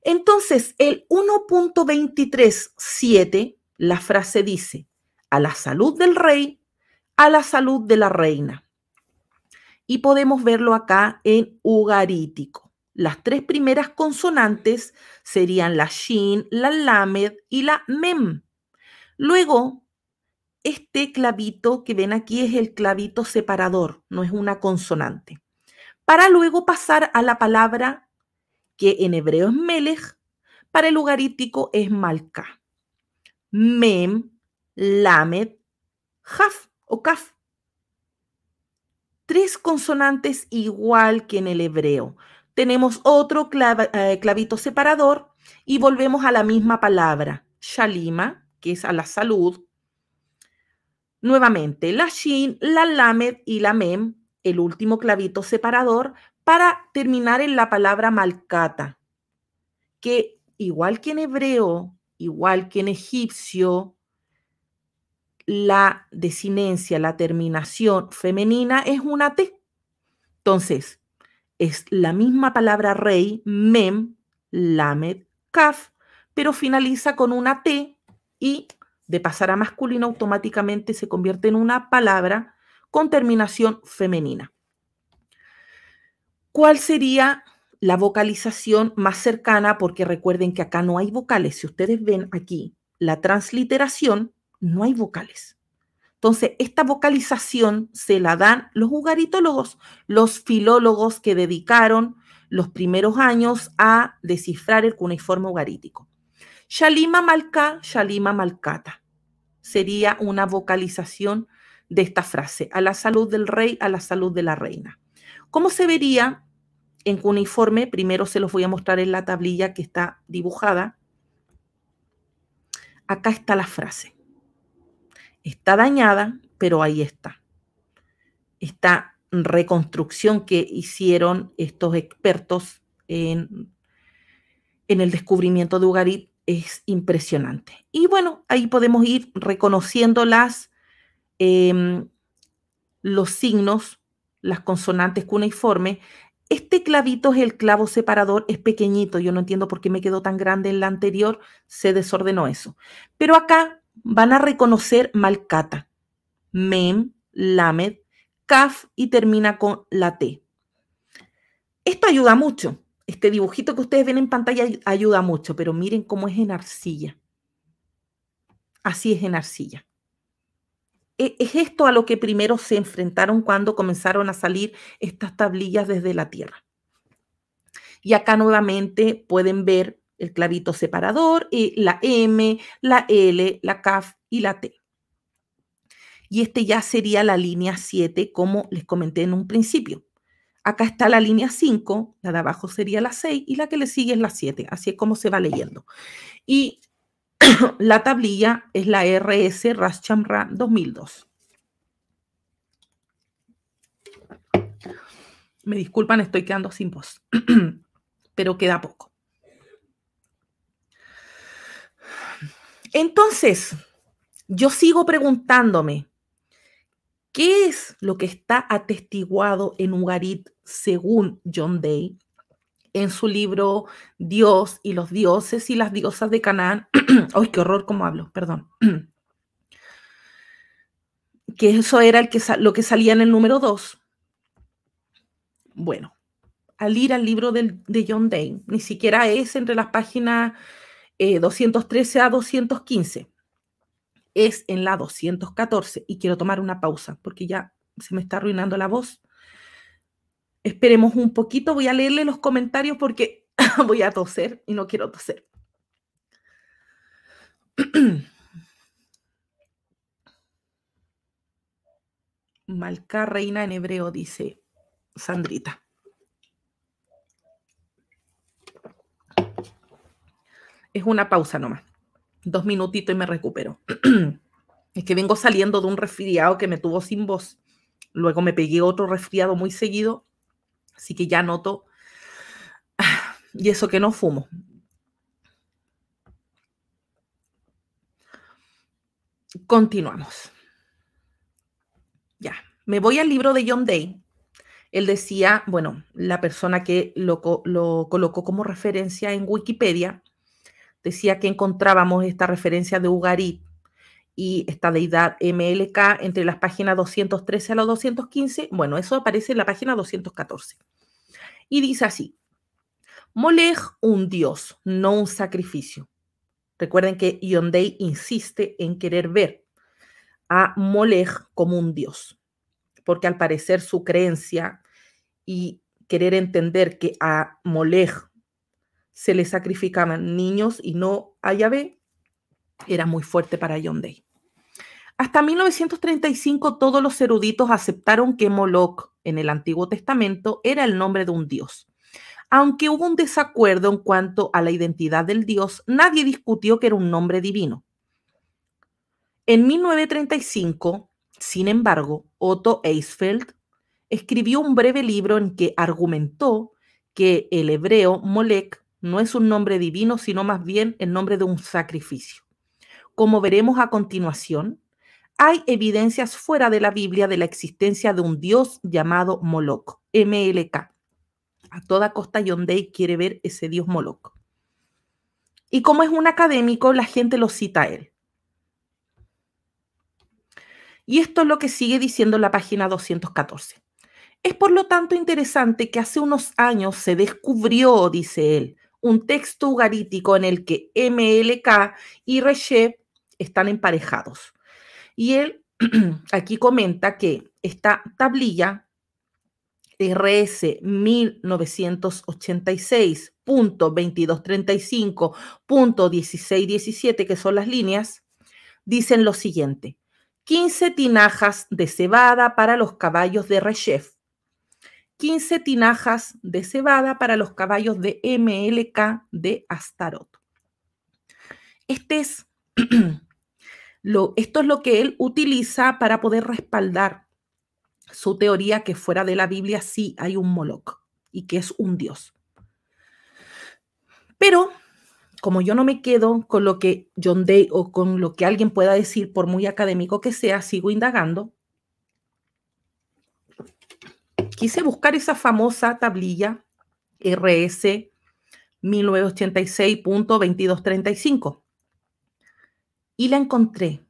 Entonces, el 1.23.7, la frase dice, a la salud del rey, a la salud de la reina. Y podemos verlo acá en Ugarítico. Las tres primeras consonantes serían la shin, la lamed y la mem. Luego, este clavito que ven aquí es el clavito separador, no es una consonante. Para luego pasar a la palabra que en hebreo es melech, para el lugarítico es Malka. Mem, lamed, haf o kaf. Tres consonantes igual que en el hebreo tenemos otro eh, clavito separador y volvemos a la misma palabra, shalima, que es a la salud. Nuevamente, la shin, la lamed y la mem, el último clavito separador, para terminar en la palabra malkata que igual que en hebreo, igual que en egipcio, la desinencia, la terminación femenina es una T. Entonces, es la misma palabra rey, mem, lamed, kaf, pero finaliza con una T y de pasar a masculino automáticamente se convierte en una palabra con terminación femenina. ¿Cuál sería la vocalización más cercana? Porque recuerden que acá no hay vocales. Si ustedes ven aquí la transliteración, no hay vocales. Entonces, esta vocalización se la dan los ugaritólogos, los filólogos que dedicaron los primeros años a descifrar el cuneiforme ugarítico. Shalima Malka, Shalima Malkata. Sería una vocalización de esta frase, a la salud del rey, a la salud de la reina. ¿Cómo se vería en cuneiforme? Primero se los voy a mostrar en la tablilla que está dibujada. Acá está la frase. Está dañada, pero ahí está. Esta reconstrucción que hicieron estos expertos en, el descubrimiento de Ugarit es impresionante. Y bueno, ahí podemos ir reconociendo las, em, los signos, las consonantes cuneiformes. Este clavito es el clavo separador, es pequeñito, yo no entiendo por qué me quedó tan grande en la anterior, se desordenó eso. Pero acá van a reconocer Malkata, Mem, lamed, kaf y termina con la T. Esto ayuda mucho. Este dibujito que ustedes ven en pantalla ayuda mucho, pero miren cómo es en arcilla. Así es en arcilla. E, es esto a lo que primero se enfrentaron cuando comenzaron a salir estas tablillas desde la Tierra. Y acá nuevamente pueden ver el clavito separador, eh, la M, la L, la CAF y la T. Y este ya sería la línea 7, como les comenté en un principio. Acá está la línea 5, la de abajo sería la 6 y la que le sigue es la 7. Así es como se va leyendo. Y la tablilla es la RS Raschamra 2002. Me disculpan, estoy quedando sin voz, pero queda poco. Entonces, yo sigo preguntándome, ¿qué es lo que está atestiguado en Ugarit según John Day en su libro Dios y los dioses y las diosas de Canaán? ¡Ay, qué horror cómo hablo! Perdón. que eso era lo que salía en el número 2. Bueno, al ir al libro de John Day, ni siquiera es entre las páginas 213 eh, a 215. Es en la 214 y quiero tomar una pausa porque ya se me está arruinando la voz. Esperemos un poquito, voy a leerle los comentarios porque voy a toser y no quiero toser. Malca reina en hebreo, dice Sandrita. es una pausa nomás. Dos minutitos y me recupero. es que vengo saliendo de un resfriado que me tuvo sin voz. Luego me pegué otro resfriado muy seguido, así que ya noto. Y eso que no fumo. Continuamos. Ya, me voy al libro de John Day. Él decía, bueno, la persona que lo, lo colocó como referencia en Wikipedia, decía que encontrábamos esta referencia de Ugarit y esta deidad MLK entre las páginas 213 a los 215. Bueno, eso aparece en la página 214. Y dice así, Molech, un dios, no un sacrificio. Recuerden que Yondei insiste en querer ver a Molech como un dios, porque al parecer su creencia y querer entender que a Molech se le sacrificaban niños y no a Yahvé, era muy fuerte para Day. Hasta 1935 todos los eruditos aceptaron que Moloch en el Antiguo Testamento era el nombre de un dios. Aunque hubo un desacuerdo en cuanto a la identidad del dios, nadie discutió que era un nombre divino. En 1935, sin embargo, Otto Eisfeld escribió un breve libro en que argumentó que el hebreo Molech no es un nombre divino, sino más bien el nombre de un sacrificio. Como veremos a continuación, hay evidencias fuera de la Biblia de la existencia de un dios llamado Moloch, MLK. A toda costa Day quiere ver ese dios Molok. Y como es un académico, la gente lo cita a él. Y esto es lo que sigue diciendo la página 214. Es por lo tanto interesante que hace unos años se descubrió, dice él, un texto ugarítico en el que MLK y Rechev están emparejados. Y él aquí comenta que esta tablilla RS 1986.2235.1617, que son las líneas, dicen lo siguiente. 15 tinajas de cebada para los caballos de Rechef, 15 tinajas de cebada para los caballos de MLK de Astarot. Este es lo, esto es lo que él utiliza para poder respaldar su teoría que fuera de la Biblia sí hay un Moloch y que es un dios. Pero como yo no me quedo con lo que John Day o con lo que alguien pueda decir, por muy académico que sea, sigo indagando quise buscar esa famosa tablilla RS 1986.2235 y la encontré.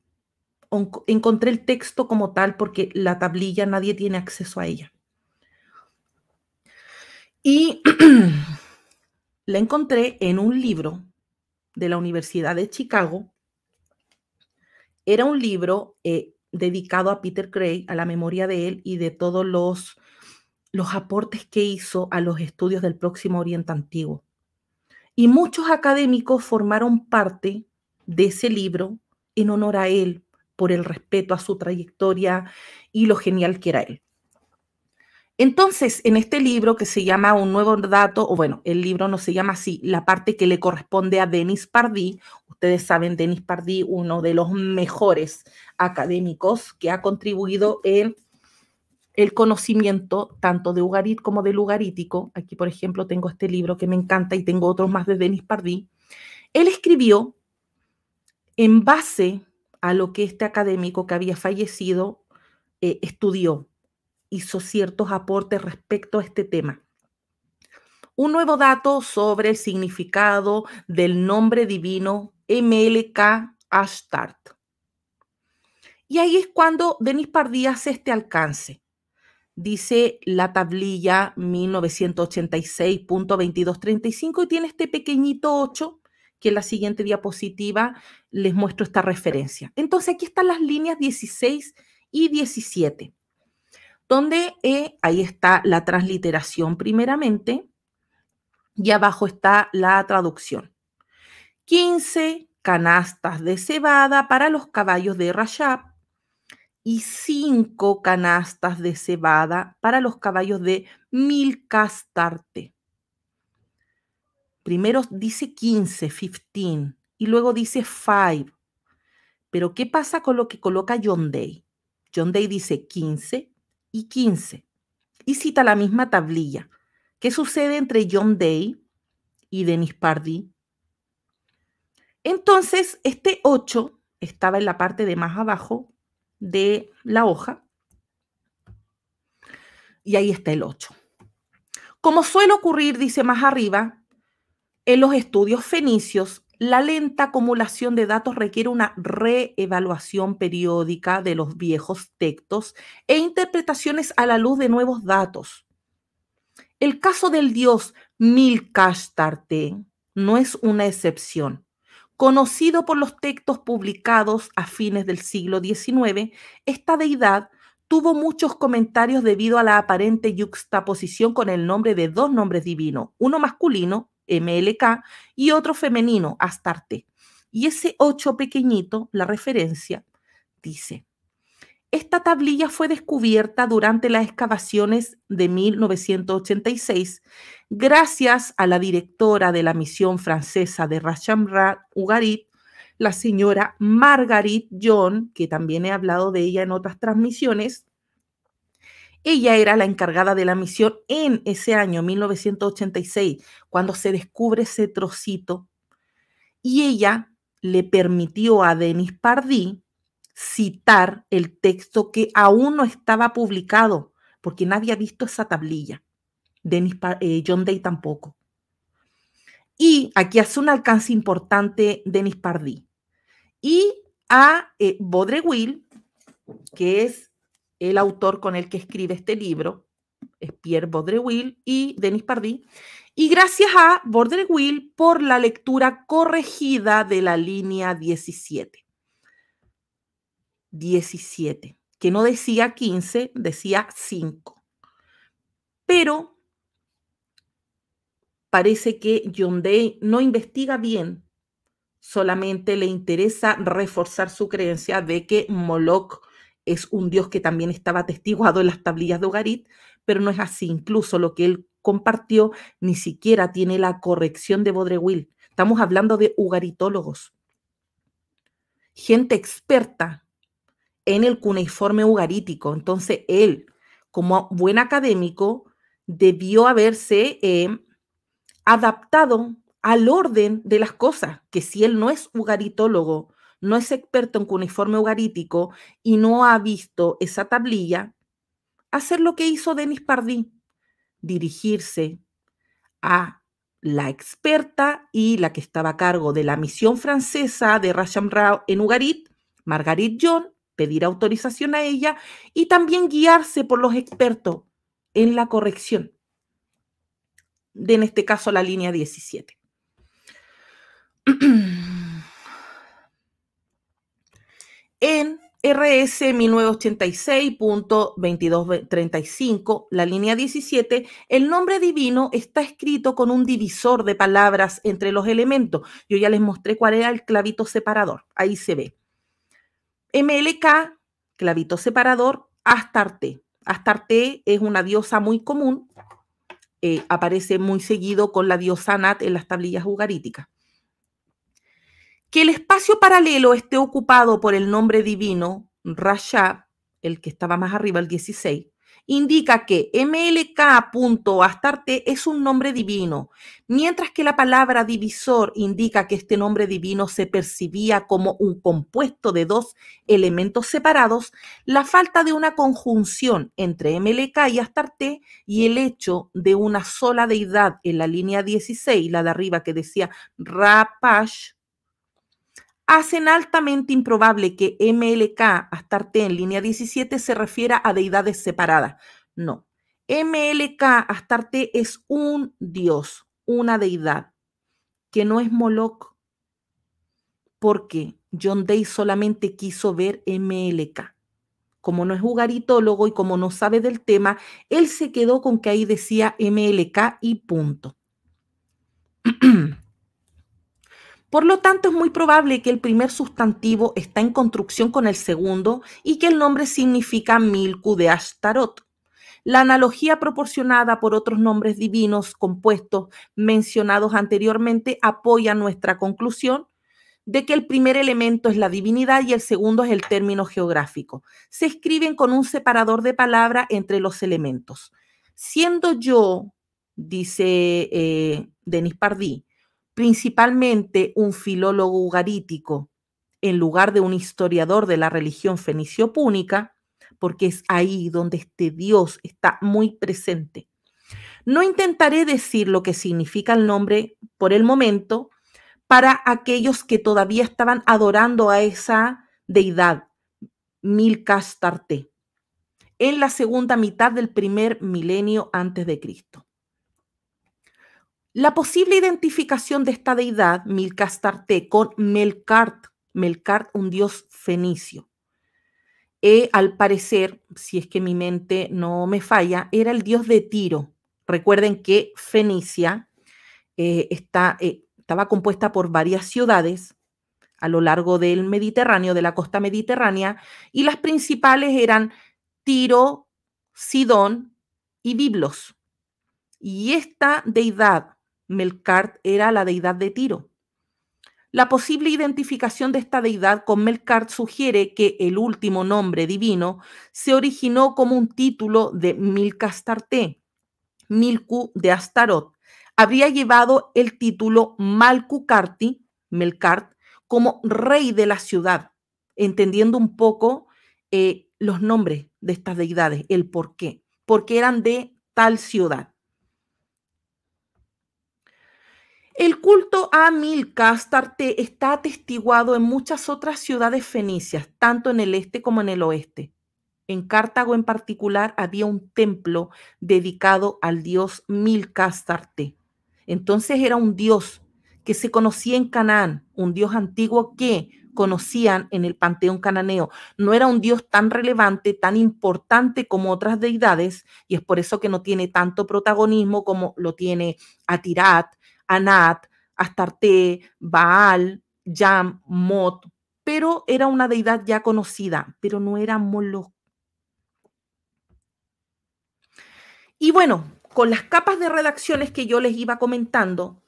Encontré el texto como tal porque la tablilla nadie tiene acceso a ella. Y la encontré en un libro de la Universidad de Chicago. Era un libro eh, dedicado a Peter Cray, a la memoria de él y de todos los los aportes que hizo a los estudios del Próximo Oriente Antiguo. Y muchos académicos formaron parte de ese libro en honor a él, por el respeto a su trayectoria y lo genial que era él. Entonces, en este libro que se llama Un nuevo dato, o bueno, el libro no se llama así, la parte que le corresponde a Denis Pardí, ustedes saben, Denis Pardí, uno de los mejores académicos que ha contribuido en el conocimiento tanto de Ugarit como de lugarítico. Aquí, por ejemplo, tengo este libro que me encanta y tengo otros más de Denis Pardí. Él escribió en base a lo que este académico que había fallecido eh, estudió, hizo ciertos aportes respecto a este tema. Un nuevo dato sobre el significado del nombre divino MLK Ashtart. Y ahí es cuando Denis Pardí hace este alcance dice la tablilla 1986.2235 y tiene este pequeñito 8 que en la siguiente diapositiva les muestro esta referencia. Entonces aquí están las líneas 16 y 17, donde eh, ahí está la transliteración primeramente y abajo está la traducción. 15 canastas de cebada para los caballos de Rashab, y cinco canastas de cebada para los caballos de mil castarte. Primero dice 15, 15, y luego dice 5. Pero ¿qué pasa con lo que coloca John Day? John Day dice 15 y 15. Y cita la misma tablilla. ¿Qué sucede entre John Day y Denis Pardee? Entonces, este 8 estaba en la parte de más abajo de la hoja. Y ahí está el 8. Como suele ocurrir, dice más arriba, en los estudios fenicios, la lenta acumulación de datos requiere una reevaluación periódica de los viejos textos e interpretaciones a la luz de nuevos datos. El caso del dios Milcastarte no es una excepción. Conocido por los textos publicados a fines del siglo XIX, esta deidad tuvo muchos comentarios debido a la aparente juxtaposición con el nombre de dos nombres divinos, uno masculino, MLK, y otro femenino, Astarte. Y ese ocho pequeñito, la referencia, dice, esta tablilla fue descubierta durante las excavaciones de 1986 gracias a la directora de la misión francesa de Rachamrat Ugarit, la señora Marguerite John, que también he hablado de ella en otras transmisiones. Ella era la encargada de la misión en ese año 1986, cuando se descubre ese trocito. Y ella le permitió a Denis Pardy citar el texto que aún no estaba publicado, porque nadie ha visto esa tablilla. Eh, John Day tampoco. Y aquí hace un alcance importante Denis Pardí. Y a eh, que es el autor con el que escribe este libro, es Pierre will y Denis Pardí. Y gracias a will por la lectura corregida de la línea 17. 17, que no decía 15, decía 5. Pero parece que John Day no investiga bien, solamente le interesa reforzar su creencia de que Moloch es un dios que también estaba atestiguado en las tablillas de Ugarit, pero no es así. Incluso lo que él compartió ni siquiera tiene la corrección de will Estamos hablando de ugaritólogos, gente experta en el cuneiforme ugarítico. Entonces, él, como buen académico, debió haberse eh, adaptado al orden de las cosas, que si él no es ugaritólogo, no es experto en cuneiforme ugarítico y no ha visto esa tablilla, hacer lo que hizo Denis Pardy dirigirse a la experta y la que estaba a cargo de la misión francesa de Rao en Ugarit, Margarit John, pedir autorización a ella y también guiarse por los expertos en la corrección, de en este caso la línea 17. en RS 1986.2235, la línea 17, el nombre divino está escrito con un divisor de palabras entre los elementos. Yo ya les mostré cuál era el clavito separador, ahí se ve. MLK, clavito separador, Astarte. Astarte es una diosa muy común, eh, aparece muy seguido con la diosa Nat en las tablillas ugaríticas. Que el espacio paralelo esté ocupado por el nombre divino Rasha, el que estaba más arriba, el 16, indica que MLK.astarte es un nombre divino, mientras que la palabra divisor indica que este nombre divino se percibía como un compuesto de dos elementos separados, la falta de una conjunción entre MLK y Astarte y el hecho de una sola deidad en la línea 16, la de arriba que decía Rapash, hacen altamente improbable que MLK Astarte en línea 17 se refiera a deidades separadas. No. MLK Astarte es un dios, una deidad, que no es Moloch, porque John Day solamente quiso ver MLK. Como no es jugaritólogo y como no sabe del tema, él se quedó con que ahí decía MLK y punto. Por lo tanto, es muy probable que el primer sustantivo está en construcción con el segundo y que el nombre significa Milku de Ashtarot. La analogía proporcionada por otros nombres divinos compuestos mencionados anteriormente apoya nuestra conclusión de que el primer elemento es la divinidad y el segundo es el término geográfico. Se escriben con un separador de palabra entre los elementos. Siendo yo, dice eh, Denis Pardí, principalmente un filólogo ugarítico, en lugar de un historiador de la religión fenicio-púnica, porque es ahí donde este Dios está muy presente. No intentaré decir lo que significa el nombre por el momento para aquellos que todavía estaban adorando a esa deidad, Milkastarte, en la segunda mitad del primer milenio antes de Cristo. La posible identificación de esta deidad, Milcastarte, con Melkart, Melkart, un dios fenicio. Eh, al parecer, si es que mi mente no me falla, era el dios de Tiro. Recuerden que Fenicia eh, está, eh, estaba compuesta por varias ciudades a lo largo del Mediterráneo, de la costa mediterránea, y las principales eran Tiro, Sidón y Biblos. Y esta deidad Melkart era la deidad de Tiro. La posible identificación de esta deidad con Melkart sugiere que el último nombre divino se originó como un título de Milcastarté, Milku de Astaroth. Habría llevado el título Malkukarti, Melkart, como rey de la ciudad, entendiendo un poco eh, los nombres de estas deidades, el por qué, porque eran de tal ciudad. El culto a Milcastarte está atestiguado en muchas otras ciudades fenicias, tanto en el este como en el oeste. En Cartago en particular había un templo dedicado al dios Milcastarte. Entonces era un dios que se conocía en Canaán, un dios antiguo que conocían en el panteón cananeo. No era un dios tan relevante, tan importante como otras deidades, y es por eso que no tiene tanto protagonismo como lo tiene Atirat, Anat, Astarte, Baal, Yam, Mot, pero era una deidad ya conocida, pero no era Moloch. Y bueno, con las capas de redacciones que yo les iba comentando,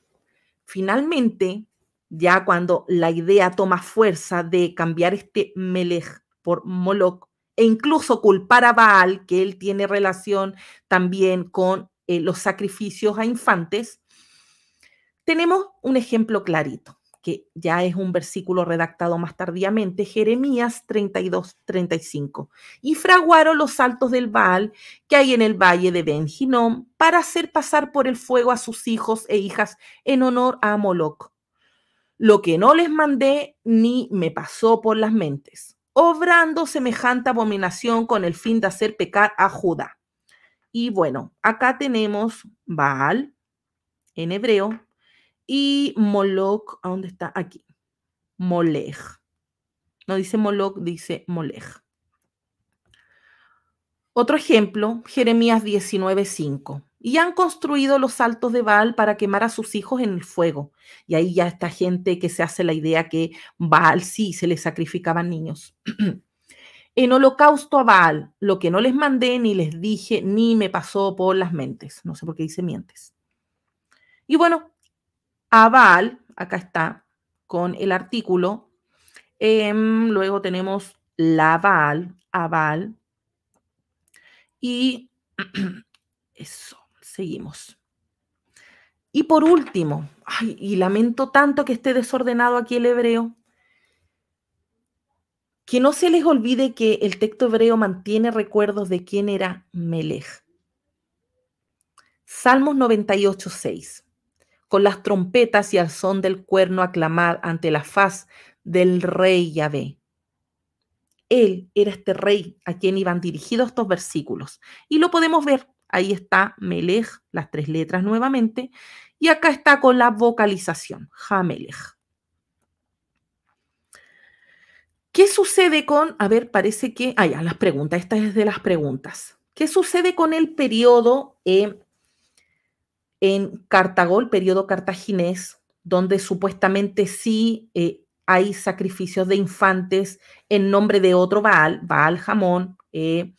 finalmente, ya cuando la idea toma fuerza de cambiar este Melech por Moloch, e incluso culpar a Baal, que él tiene relación también con eh, los sacrificios a infantes, tenemos un ejemplo clarito, que ya es un versículo redactado más tardíamente, Jeremías 32, 35. Y fraguaron los saltos del Baal que hay en el valle de ben para hacer pasar por el fuego a sus hijos e hijas en honor a Moloc. Lo que no les mandé ni me pasó por las mentes, obrando semejante abominación con el fin de hacer pecar a Judá. Y bueno, acá tenemos Baal en hebreo, y Moloch, ¿a dónde está? Aquí. Molej. No dice Moloch, dice Molej. Otro ejemplo, Jeremías 19:5. Y han construido los altos de Baal para quemar a sus hijos en el fuego. Y ahí ya está gente que se hace la idea que Baal sí se le sacrificaban niños. en holocausto a Baal, lo que no les mandé, ni les dije, ni me pasó por las mentes. No sé por qué dice mientes. Y bueno, aval, acá está, con el artículo. Em, luego tenemos laval, aval. Y eso, seguimos. Y por último, y lamento tanto que esté desordenado aquí el hebreo, que no se les olvide que el texto hebreo mantiene recuerdos de quién era Melech. Salmos 98, 6 con las trompetas y al son del cuerno aclamar ante la faz del rey Yahvé. Él era este rey a quien iban dirigidos estos versículos. Y lo podemos ver. Ahí está Melech, las tres letras nuevamente. Y acá está con la vocalización, Hamelech. ¿Qué sucede con, a ver, parece que, ah, ya, las preguntas, esta es de las preguntas. ¿Qué sucede con el periodo en Cartago, el periodo cartaginés, donde supuestamente sí eh, hay sacrificios de infantes en nombre de otro Baal, Baal Jamón, eh,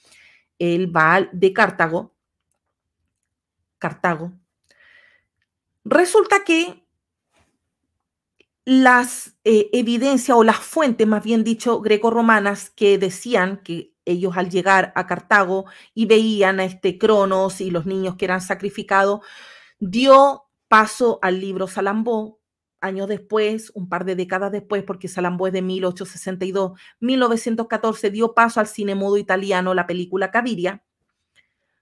el Baal de Cartago. Cartago. Resulta que las eh, evidencias o las fuentes, más bien dicho, greco-romanas, que decían que ellos al llegar a Cartago y veían a este Cronos y los niños que eran sacrificados, Dio paso al libro Salambó, años después, un par de décadas después, porque Salambó es de 1862, 1914, dio paso al cine italiano la película Caviria.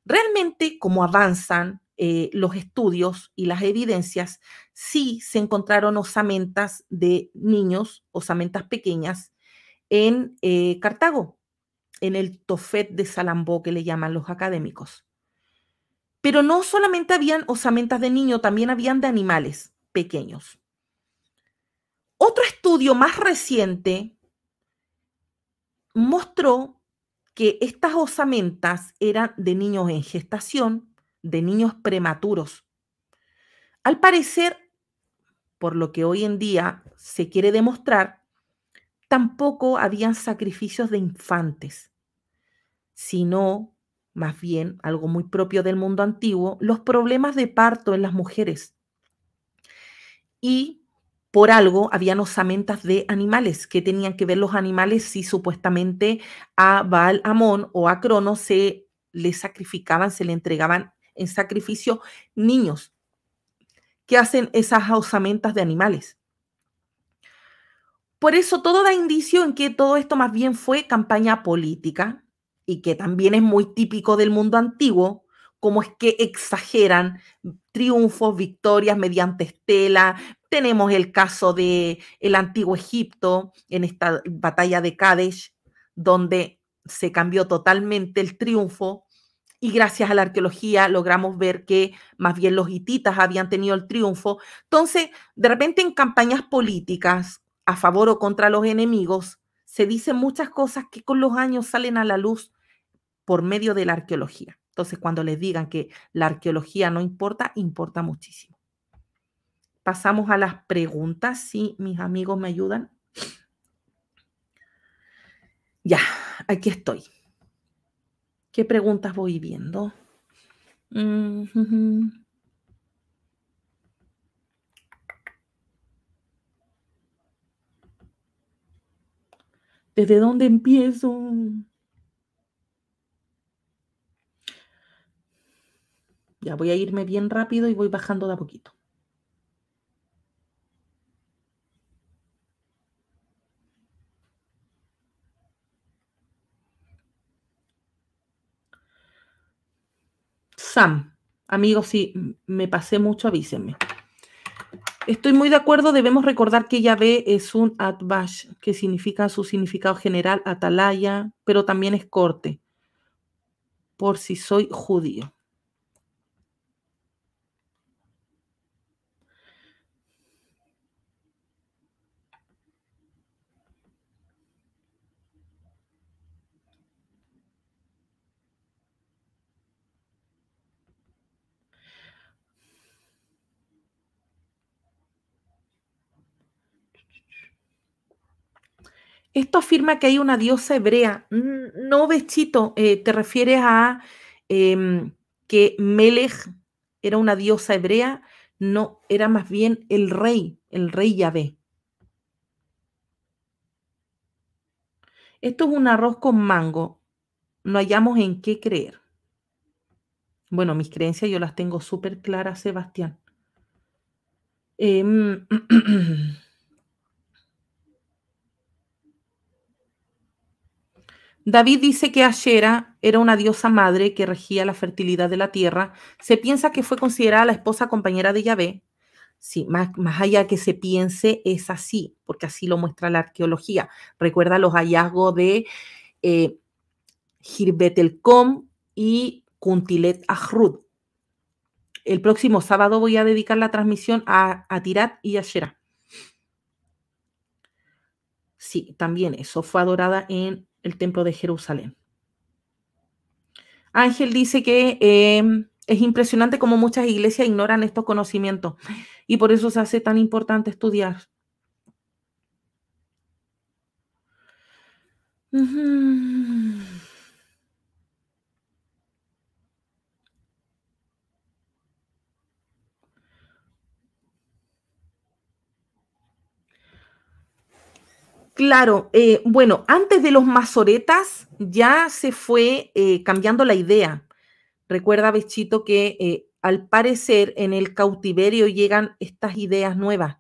Realmente, como avanzan eh, los estudios y las evidencias, sí se encontraron osamentas de niños, osamentas pequeñas, en eh, Cartago, en el Tofet de Salambó que le llaman los académicos. Pero no solamente habían osamentas de niño, también habían de animales pequeños. Otro estudio más reciente mostró que estas osamentas eran de niños en gestación, de niños prematuros. Al parecer, por lo que hoy en día se quiere demostrar, tampoco habían sacrificios de infantes, sino más bien algo muy propio del mundo antiguo, los problemas de parto en las mujeres. Y por algo habían osamentas de animales, que tenían que ver los animales si supuestamente a Baal Amón o a Crono se le sacrificaban, se le entregaban en sacrificio niños. ¿Qué hacen esas osamentas de animales? Por eso todo da indicio en que todo esto más bien fue campaña política, y que también es muy típico del mundo antiguo, como es que exageran triunfos, victorias mediante estela. Tenemos el caso de el antiguo Egipto en esta batalla de Kadesh, donde se cambió totalmente el triunfo y gracias a la arqueología logramos ver que más bien los hititas habían tenido el triunfo. Entonces, de repente en campañas políticas a favor o contra los enemigos, se dicen muchas cosas que con los años salen a la luz por medio de la arqueología. Entonces, cuando les digan que la arqueología no importa, importa muchísimo. Pasamos a las preguntas, si mis amigos me ayudan. Ya, aquí estoy. ¿Qué preguntas voy viendo? Mm, ¿Desde dónde empiezo? Ya voy a irme bien rápido y voy bajando de a poquito. Sam, amigos, si me pasé mucho, avísenme. Estoy muy de acuerdo, debemos recordar que Yahvé es un atbash, que significa su significado general atalaya, pero también es corte, por si soy judío. Esto afirma que hay una diosa hebrea. No, Bechito, eh, te refieres a em, que Melech era una diosa hebrea. No, era más bien el rey, el rey Yahvé. Esto es un arroz con mango. No hallamos en qué creer. Bueno, mis creencias yo las tengo súper claras, Sebastián. Em, David dice que Ashera era una diosa madre que regía la fertilidad de la tierra. Se piensa que fue considerada la esposa compañera de Yahvé. Sí, más, más allá que se piense, es así, porque así lo muestra la arqueología. Recuerda los hallazgos de eh, el Com y Kuntilet Ahrud. El próximo sábado voy a dedicar la transmisión a, Atirat Tirat y Asherah. Sí, también eso fue adorada en el templo de Jerusalén. Ángel dice que em, es impresionante cómo muchas iglesias ignoran estos conocimientos y por eso se hace tan importante estudiar. Claro, eh, bueno, antes de los masoretas ya se fue eh, cambiando la idea. Recuerda, Bechito, que eh, al parecer en el cautiverio llegan estas ideas nuevas,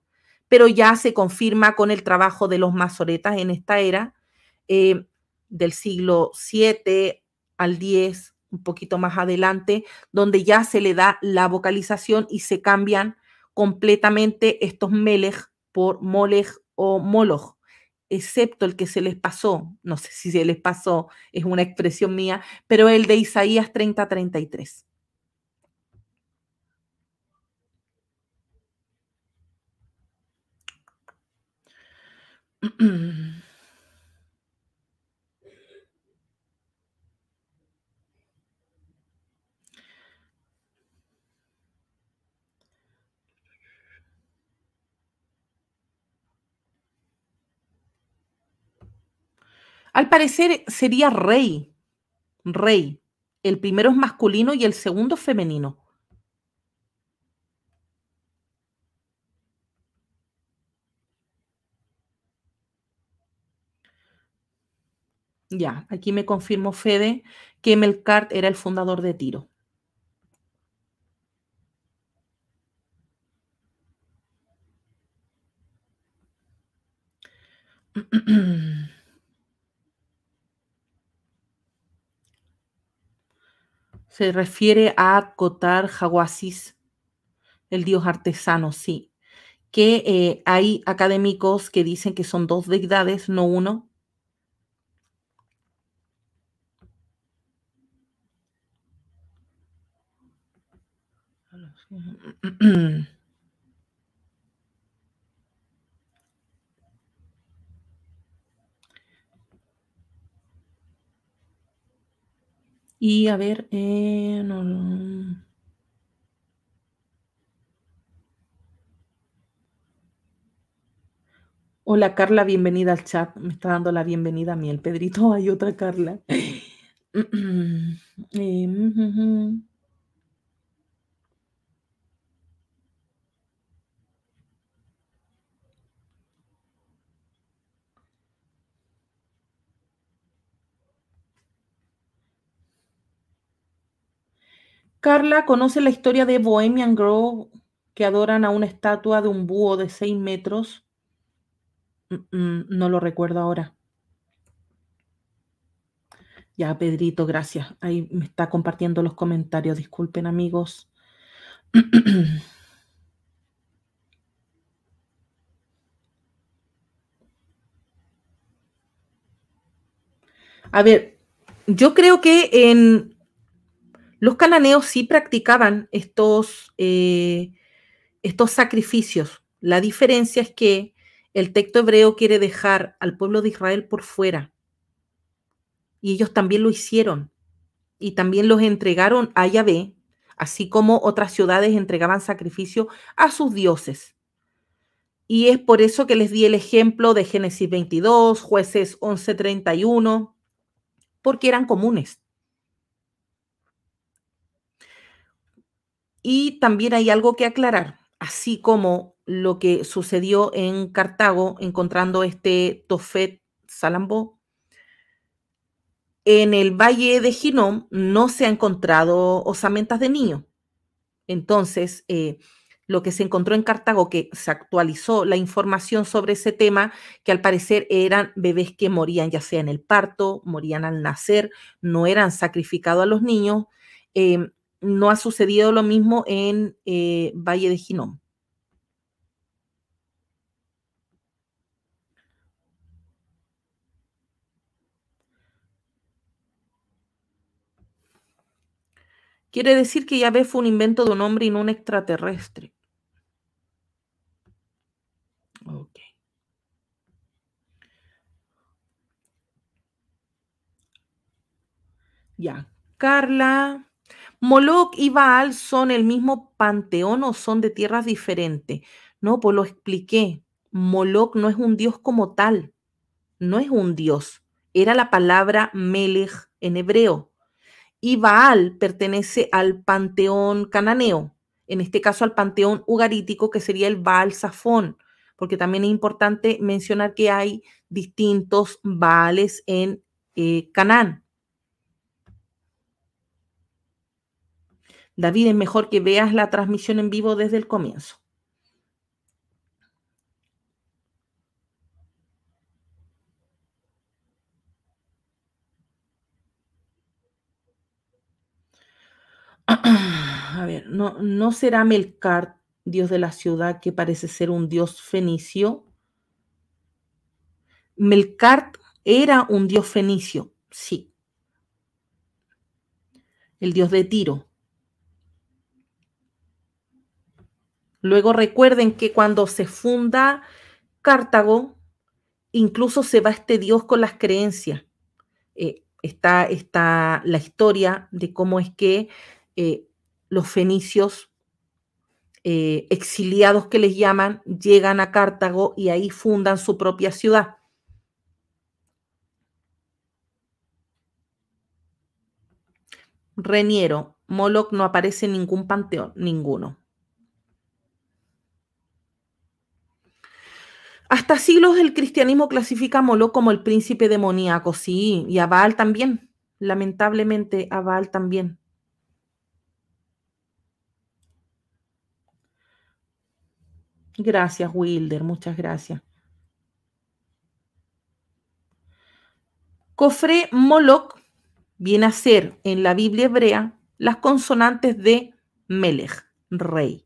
pero ya se confirma con el trabajo de los masoretas en esta era del siglo 7 al 10, un poquito más adelante, donde ya se le da la vocalización y se cambian completamente estos melech por molej o moloj excepto el que se les pasó, no sé si se les pasó, es una expresión mía, pero el de Isaías 30-33. Al parecer eh, sería rey, rey. El primero es masculino y el segundo femenino. Ya, aquí me confirmó Fede que Melkart era el fundador de Tiro. se refiere a Cotar Jaguasis, el dios artesano, sí. Que eh, hay académicos que dicen que son dos deidades, no uno. Y a ver, eh, no, Hola Carla, bienvenida al chat. Me está dando la bienvenida a mí el Pedrito. Hay otra Carla. Eh, Carla conoce la historia de Bohemian Grove, que adoran a una estatua de un búho de 6 metros. No lo recuerdo ahora. Ya, Pedrito, gracias. Ahí me está compartiendo los comentarios. Disculpen, amigos. A ver, yo creo que en los cananeos sí practicaban estos, eh, estos sacrificios. La diferencia es que el texto hebreo quiere dejar al pueblo de Israel por fuera. Y ellos también lo hicieron. Y también los entregaron a Yahvé, así como otras ciudades entregaban sacrificio a sus dioses. Y es por eso que les di el ejemplo de Génesis 22, jueces 11:31, porque eran comunes. Y también hay algo que aclarar, así como lo que sucedió en Cartago encontrando este Tofet salambo En el valle de Ginom no se ha encontrado osamentas de niño Entonces, eh, lo que se encontró en Cartago, que se actualizó la información sobre ese tema, que al parecer eran bebés que morían ya sea en el parto, morían al nacer, no eran sacrificados a los niños. Eh, no ha sucedido lo mismo en eh, Valle de Ginón. Quiere decir que ya ve fue un invento de un hombre y no un extraterrestre. Ok. Ya. Carla. Moloch y Baal son el mismo panteón o son de tierras diferentes. No, pues lo expliqué. Moloch no es un dios como tal, no es un dios. Era la palabra Melech en hebreo. Y Baal pertenece al panteón cananeo, en este caso al panteón ugarítico, que sería el Baal Safón, porque también es importante mencionar que hay distintos Baales en eh, Canaán. David, es mejor que veas la transmisión en vivo desde el comienzo. A ver, no, será Melcar, dios de la ciudad, que parece ser un dios fenicio? Melcart era un dios fenicio, sí. El dios de Tiro. Luego recuerden que cuando se funda Cartago, incluso se va este dios con las creencias. Eh, está, está, la historia de cómo es que eh, los fenicios eh, exiliados que les llaman llegan a Cartago y ahí fundan su propia ciudad. Reniero, Moloch no aparece en ningún panteón, ninguno. Hasta siglos el cristianismo clasifica a Moloch como el príncipe demoníaco, sí, y a Baal también. Lamentablemente, a Baal también. Gracias, Wilder, muchas gracias. Cofre Moloch viene a ser en la Biblia hebrea las consonantes de Melech, rey.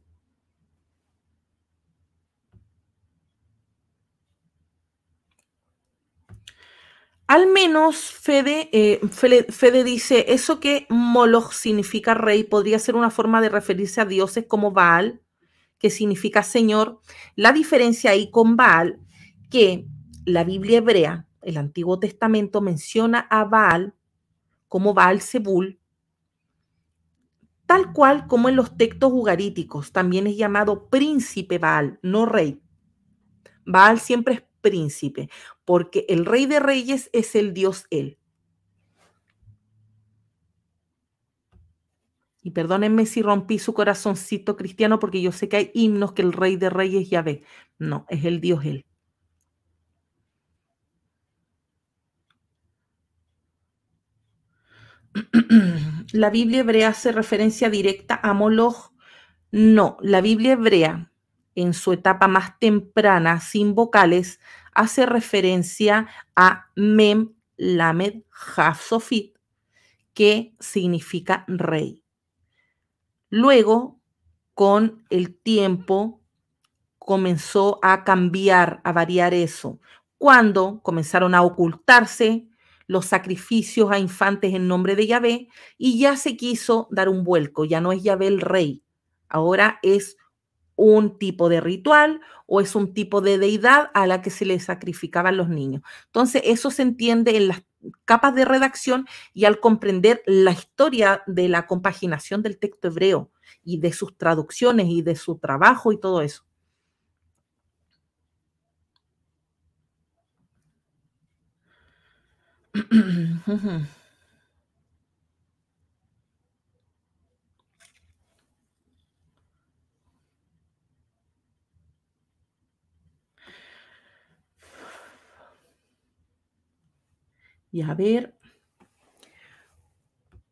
Al menos Fede, eh, Fede, dice, eso que Moloch significa rey podría ser una forma de referirse a dioses como Baal, que significa señor. La diferencia ahí con Baal, que la Biblia hebrea, el Antiguo Testamento, menciona a Baal como Baal Sebul, tal cual como en los textos ugaríticos, también es llamado príncipe Baal, no rey. Baal siempre es príncipe porque el Rey de Reyes es el Dios Él. Y perdónenme si rompí su corazoncito cristiano, porque yo sé que hay himnos que el Rey de Reyes ya ve. No, es el Dios Él. ¿La Biblia hebrea hace referencia directa a Moloch? No, la Biblia hebrea, en su etapa más temprana, sin vocales, hace referencia a Mem Lamed Hafsofit, que significa rey. Luego, con el tiempo, comenzó a cambiar, a variar eso, cuando comenzaron a ocultarse los sacrificios a infantes en nombre de Yahvé y ya se quiso dar un vuelco, ya no es Yahvé el rey, ahora es un tipo de ritual o es un tipo de deidad a la que se le sacrificaban los niños. Entonces, eso se entiende en las capas de redacción y al comprender la historia de la compaginación del texto hebreo y de sus traducciones y de su trabajo y todo eso. a ver.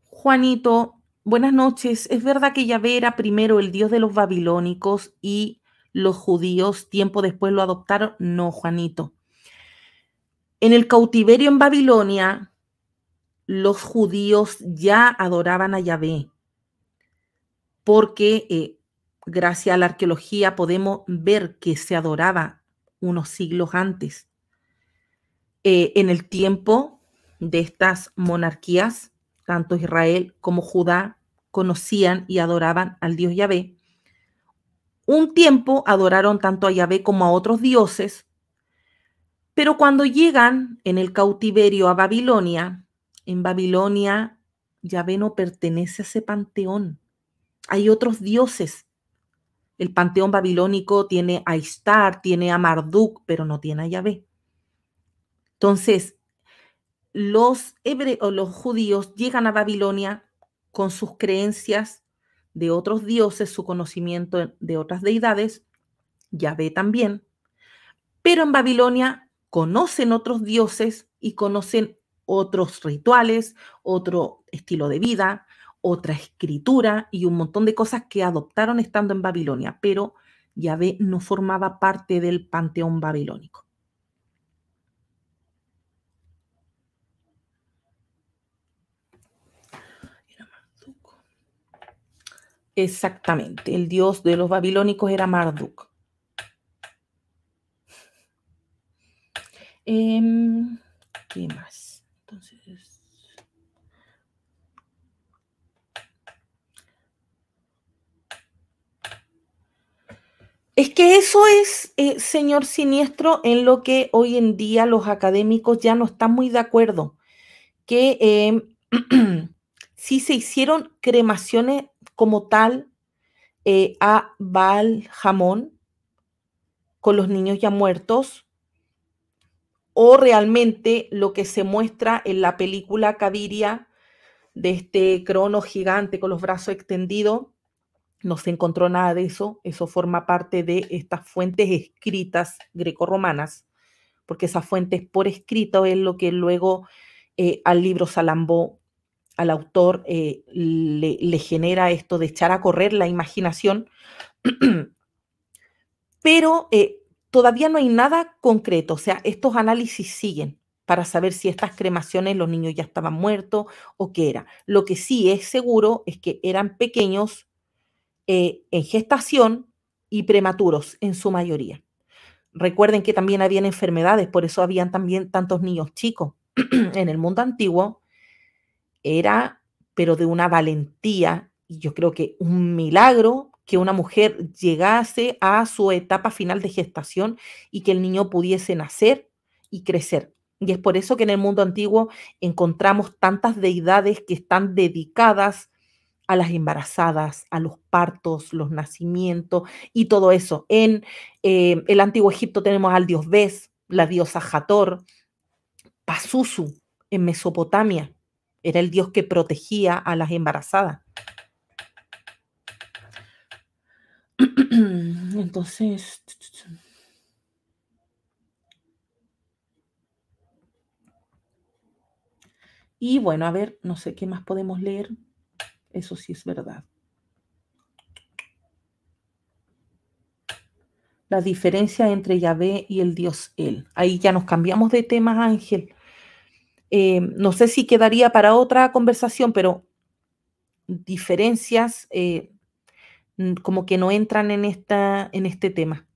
Juanito, buenas noches. Es verdad que Yahvé era primero el dios de los babilónicos y los judíos tiempo después lo adoptaron. No, Juanito. En el cautiverio en Babilonia, los judíos ya adoraban a Yahvé, porque eh, gracias a la arqueología podemos ver que se adoraba unos siglos antes. Eh, en el tiempo de estas monarquías, tanto Israel como Judá, conocían y adoraban al dios Yahvé. Un tiempo adoraron tanto a Yahvé como a otros dioses, pero cuando llegan en el cautiverio a Babilonia, en Babilonia Yahvé no pertenece a ese panteón. Hay otros dioses. El panteón babilónico tiene a Istar, tiene a Marduk, pero no tiene a Yahvé. Entonces, los, hebreos, los judíos llegan a Babilonia con sus creencias de otros dioses, su conocimiento de otras deidades, Yahvé también, pero en Babilonia conocen otros dioses y conocen otros rituales, otro estilo de vida, otra escritura y un montón de cosas que adoptaron estando en Babilonia, pero Yahvé no formaba parte del panteón babilónico. Exactamente, el dios de los babilónicos era Marduk. Em, ¿Qué más? Entonces. Es que eso es, eh, señor siniestro, en lo que hoy en día los académicos ya no están muy de acuerdo, que em, si se hicieron cremaciones como tal eh, a Baal Jamón con los niños ya muertos? ¿O realmente lo que se muestra en la película Cadiria, de este crono gigante con los brazos extendidos? No se encontró nada de eso. Eso forma parte de estas fuentes escritas grecoromanas, porque esas fuentes por escrito es lo que luego eh, al libro Salambó al autor eh, le, genera esto de echar a correr la imaginación, pero eh, todavía no hay nada concreto, o sea, estos análisis siguen para saber si estas cremaciones los niños ya estaban muertos o qué era. Lo que sí es seguro es que eran pequeños eh, en gestación y prematuros en su mayoría. Recuerden que también habían enfermedades, por eso habían también tantos niños chicos en el mundo antiguo era, pero de una valentía, y yo creo que un milagro que una mujer llegase a su etapa final de gestación y que el niño pudiese nacer y crecer. Y es por eso que en el mundo antiguo encontramos tantas deidades que están dedicadas a las embarazadas, a los partos, los nacimientos y todo eso. En eh, el antiguo Egipto tenemos al dios Bes, la diosa Hathor, Pazuzu en Mesopotamia, era el dios que protegía a las embarazadas. Entonces... Y bueno, a ver, no sé qué más podemos leer. Eso sí es verdad. La diferencia entre Yahvé y el Dios Él. Ahí ya nos cambiamos de tema, Ángel. Eh, no sé si quedaría para otra conversación, pero diferencias eh, como que no entran en, esta, en este tema.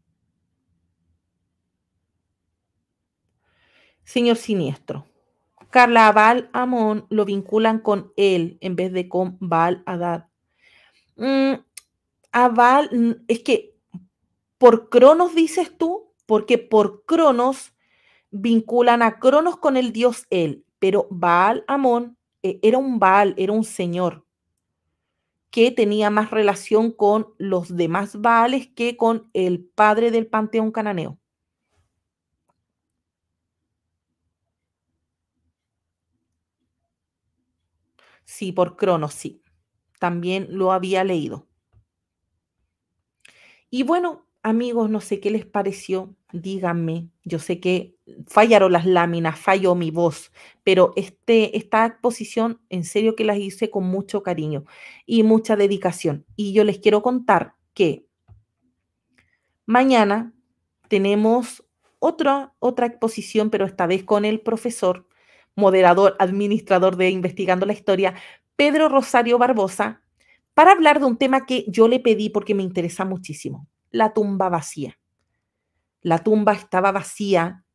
Señor siniestro. Carla Aval Amón lo vinculan con él en vez de con Baal Adad. Mm, Aval es que por Cronos dices tú, porque por Cronos vinculan a Cronos con el dios él, pero Baal Amón eh, era un Baal, era un señor que tenía más relación con los demás Baales que con el padre del panteón cananeo. Sí, por Cronos, sí. También lo había leído. Y bueno, amigos, no sé qué les pareció, díganme. Yo sé que fallaron las láminas, falló mi voz, pero este, esta exposición en serio que las hice con mucho cariño y mucha dedicación. Y yo les quiero contar que mañana tenemos otra exposición, pero esta vez con el profesor, moderador, administrador de Investigando la Historia, Pedro Rosario Barbosa, para hablar de un tema que yo le pedí porque me interesa muchísimo la tumba vacía. La tumba estaba vacía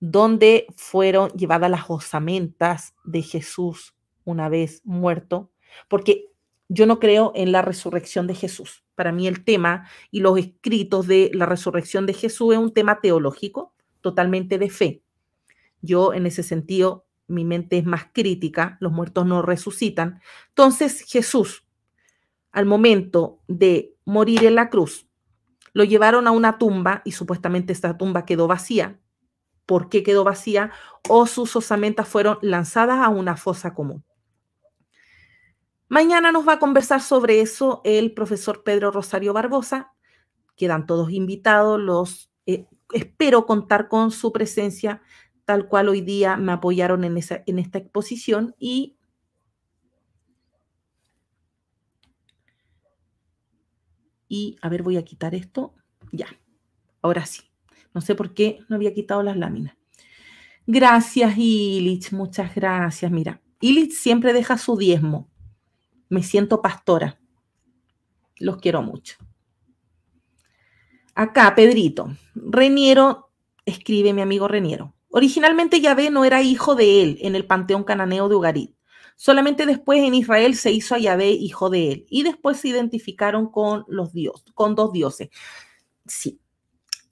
donde fueron llevadas las osamentas de Jesús una vez muerto, porque yo no creo en la resurrección de Jesús. Para mí el tema y los escritos de la resurrección de Jesús es un tema teológico, totalmente de fe. Yo en ese sentido, mi mente es más crítica, los muertos no resucitan. Entonces Jesús, al momento de morir en la cruz, lo llevaron a una tumba y supuestamente esta tumba quedó vacía. ¿Por qué quedó vacía? O sus osamentas fueron lanzadas a una fosa común. Mañana nos va a conversar sobre eso el profesor Pedro Rosario Barbosa. Quedan todos invitados. Los eh, espero contar con su presencia, tal cual hoy día me apoyaron en, esa, en esta exposición y Y a ver, voy a quitar esto. Ya, ahora sí. No sé por qué no había quitado las láminas. Gracias, Illich, muchas gracias. Mira, Illich siempre deja su diezmo. Me siento pastora. Los quiero mucho. Acá, Pedrito. Reniero, escribe mi amigo Reniero. Originalmente Yahvé no era hijo de él en el panteón cananeo de Ugarit. Solamente después en Israel se hizo a Yahvé hijo de él y después se identificaron con los dios, con dos dioses. Sí.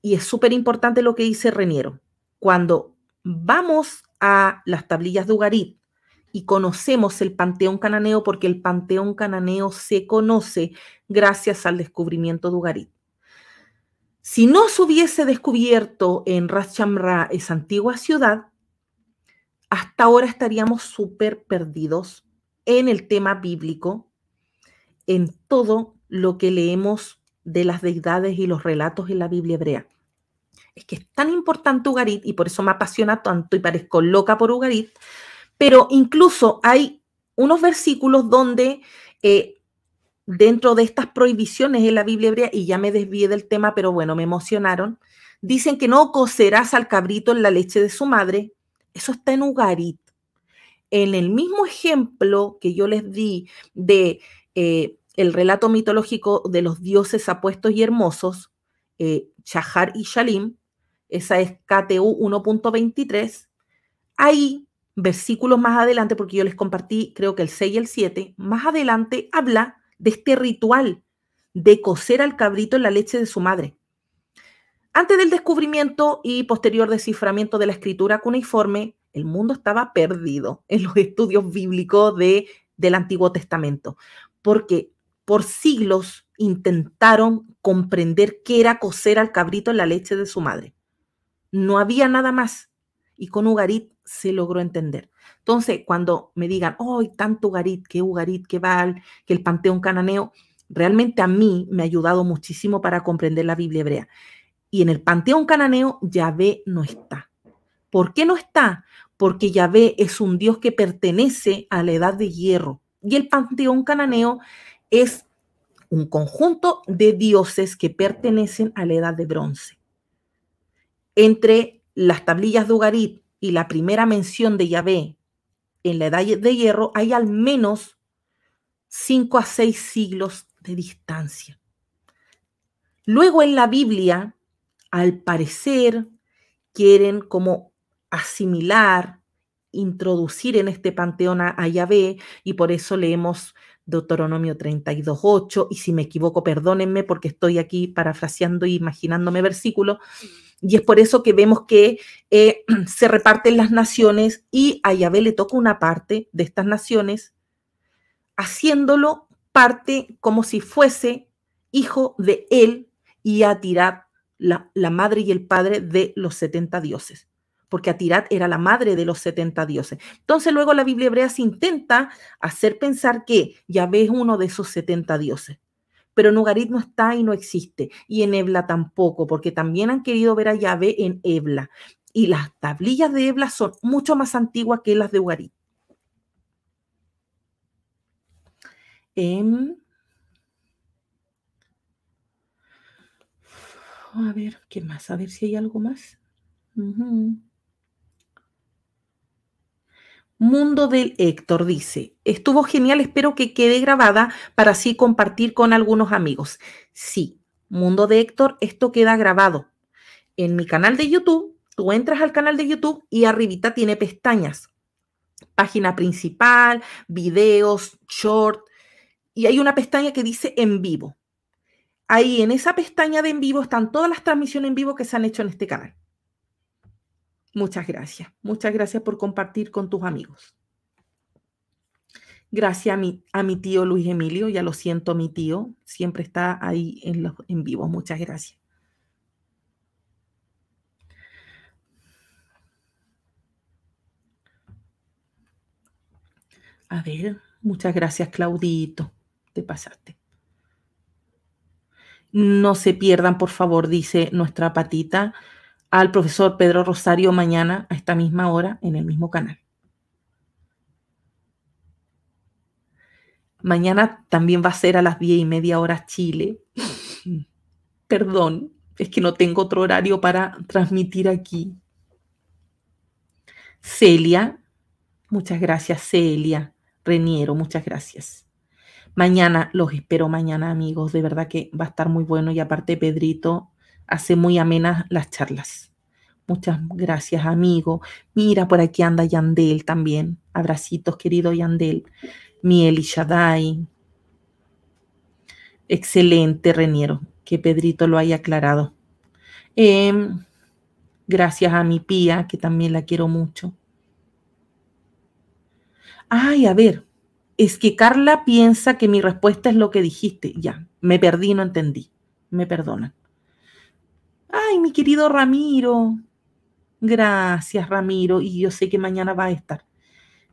Y es súper importante lo que dice Reniero. Cuando vamos a las tablillas de Ugarit y conocemos el panteón cananeo porque el panteón cananeo se conoce gracias al descubrimiento de Ugarit. Si no se hubiese descubierto en Ratchamra esa antigua ciudad, hasta ahora estaríamos súper perdidos en el tema bíblico, en todo lo que leemos de las deidades y los relatos en la Biblia hebrea. Es que es tan importante Ugarit y por eso me apasiona tanto y parezco loca por Ugarit, pero incluso hay unos versículos donde eh, dentro de estas prohibiciones en la Biblia hebrea, y ya me desvié del tema, pero bueno, me emocionaron, dicen que no cocerás al cabrito en la leche de su madre, eso está en Ugarit. En el mismo ejemplo que yo les di de eh, el relato mitológico de los dioses apuestos y hermosos, eh, Shahar y Shalim, esa es KTU 1.23, ahí, versículos más adelante, porque yo les compartí creo que el 6 y el 7, más adelante habla de este ritual de coser al cabrito en la leche de su madre. Antes del descubrimiento y posterior desciframiento de la escritura cuneiforme, el mundo estaba perdido en los estudios bíblicos del Antiguo Testamento, porque por siglos intentaron comprender qué era coser al cabrito en la leche de su madre. No había nada más. Y con Ugarit se logró entender. Entonces, cuando me digan, ¡ay, tanto Ugarit, ¡Qué Ugarit, ¡Qué Baal, que el panteón cananeo, realmente a mí me ha ayudado muchísimo para comprender la Biblia hebrea. Y en el panteón cananeo Yahvé no está. ¿Por qué no está? Porque Yahvé es un Dios que pertenece a la edad de hierro. Y el panteón cananeo es un conjunto de dioses que pertenecen a la edad de bronce. Entre las tablillas de Ugarit y la primera mención de Yahvé en la edad de hierro hay al menos cinco a seis siglos de distancia. Luego en la Biblia al parecer quieren como asimilar, introducir en este panteón a, Yahvé y por eso leemos Deuteronomio 32.8 y si me equivoco perdónenme porque estoy aquí parafraseando e imaginándome versículos y es por eso que vemos que eh, se reparten las naciones y a Yahvé le toca una parte de estas naciones haciéndolo parte como si fuese hijo de él y a tirar la, madre y el padre de los 70 dioses porque Atirat era la madre de los 70 dioses. Entonces luego la Biblia hebrea se intenta hacer pensar que Yahvé es uno de esos 70 dioses. Pero Ugarit no está y no existe, y en Ebla tampoco, porque también han querido ver a Yahvé en Ebla. Y las tablillas de Ebla son mucho más antiguas que las de Ugarit. A ver, ¿qué más? A ver si hay algo más. Mundo del Héctor dice, estuvo genial, espero que quede grabada para así compartir con algunos amigos. Sí, Mundo de Héctor, esto queda grabado. En mi canal de YouTube, tú entras al canal de YouTube y arribita tiene pestañas. Página principal, videos, short, y hay una pestaña que dice en vivo. Ahí en esa pestaña de en vivo están todas las transmisiones en vivo que se han hecho en este canal. Muchas gracias. Muchas gracias por compartir con tus amigos. Gracias a mi, a mi tío Luis Emilio, ya lo siento, mi tío siempre está ahí en los en vivo. Muchas gracias. A ver, muchas gracias, Claudito. Te pasaste. No se pierdan, por favor, dice nuestra patita, al profesor Pedro Rosario mañana a esta misma hora en el mismo canal. Mañana también va a ser a las diez y media horas Chile. Perdón, es que no tengo otro horario para transmitir aquí. Celia, muchas gracias, Celia. Reniero, muchas gracias. Mañana, los espero mañana, amigos. De verdad que va a estar muy bueno y aparte Pedrito hace muy amenas las charlas. Muchas gracias, amigo. Mira, por aquí anda Yandel también. Abracitos, querido Yandel. Miel y Shaddai. Excelente, Reniero. Que Pedrito lo haya aclarado. Em, gracias a mi pía, que también la quiero mucho. Ay, a ver, es que Carla piensa que mi respuesta es lo que dijiste. Ya, me perdí, no entendí. Me perdonan. Ay, mi querido Ramiro. Gracias, Ramiro. Y yo sé que mañana va a estar.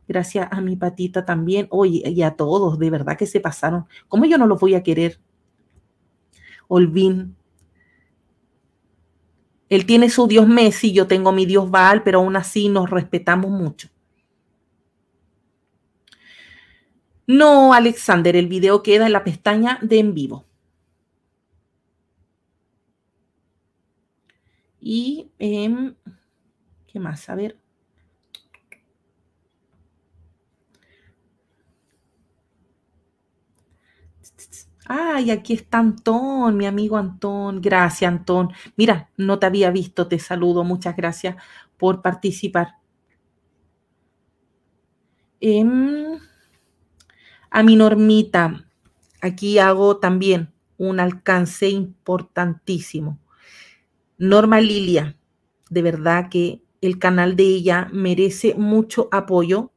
Gracias a mi patita también. Oye, y a todos, de verdad que se pasaron. ¿Cómo yo no los voy a querer? Olvín. Él tiene su Dios Messi, yo tengo mi Dios Baal, pero aún así nos respetamos mucho. No, Alexander, el video queda en la pestaña de en vivo. Y, em, ¿qué más? A ver. Ay, aquí está Antón, mi amigo Antón. Gracias, Antón. Mira, no te había visto, te saludo. Muchas gracias por participar. Em, a mi normita, aquí hago también un alcance importantísimo. Norma Lilia, de verdad que el canal de ella merece mucho apoyo,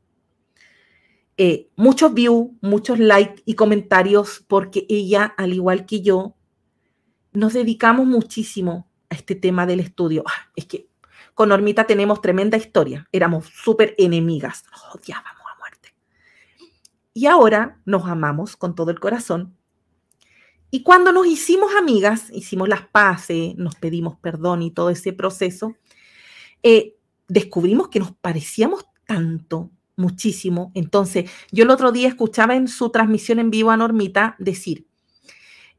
eh, muchos views, muchos likes y comentarios, porque ella, al igual que yo, nos dedicamos muchísimo a este tema del estudio. Ah, es que con Normita tenemos tremenda historia. Éramos súper enemigas, odiábamos y ahora nos amamos con todo el corazón. Y cuando nos hicimos amigas, hicimos las paces, nos pedimos perdón y todo ese proceso, eh, descubrimos que nos parecíamos tanto, muchísimo. Entonces, yo el otro día escuchaba en su transmisión en vivo a Normita decir,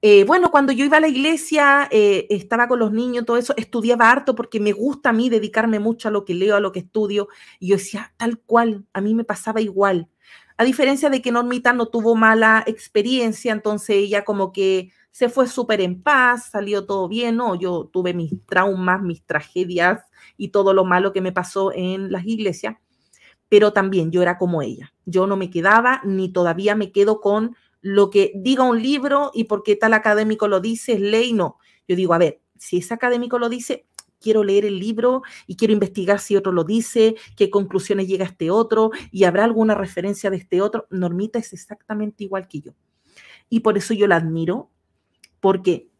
eh, bueno, cuando yo iba a la iglesia, eh, estaba con los niños, todo eso, estudiaba harto porque me gusta a mí dedicarme mucho a lo que leo, a lo que estudio. Y yo decía, tal cual, a mí me pasaba igual. A diferencia de que Normita no tuvo mala experiencia, entonces ella como que se fue súper en paz, salió todo bien, ¿no? Yo tuve mis traumas, mis tragedias y todo lo malo que me pasó en las iglesias, pero también yo era como ella. Yo no me quedaba ni todavía me quedo con lo que diga un libro y por qué tal académico lo dice, es ley, no. Yo digo, a ver, si ese académico lo dice, quiero leer el libro y quiero investigar si otro lo dice, qué conclusiones llega este otro y habrá alguna referencia de este otro. Normita es exactamente igual que yo. Y por eso yo la admiro, porque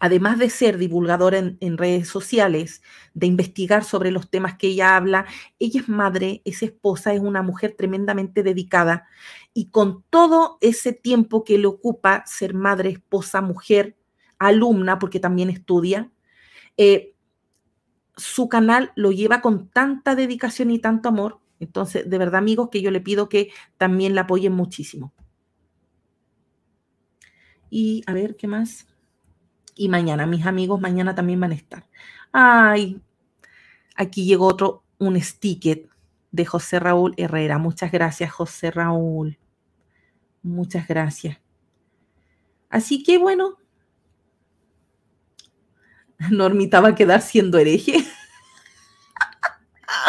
además de ser divulgadora en, redes sociales, de investigar sobre los temas que ella habla, ella es madre, es esposa, es una mujer tremendamente dedicada y con todo ese tiempo que le ocupa ser madre, esposa, mujer, alumna, porque también estudia, eh, su canal lo lleva con tanta dedicación y tanto amor. Entonces, de verdad, amigos, que yo le pido que también la apoyen muchísimo. Y a ver, ¿qué más? Y mañana, mis amigos, mañana también van a estar. Ay, aquí llegó otro, un sticker de José Raúl Herrera. Muchas gracias, José Raúl. Muchas gracias. Así que bueno, Normita va a quedar siendo hereje.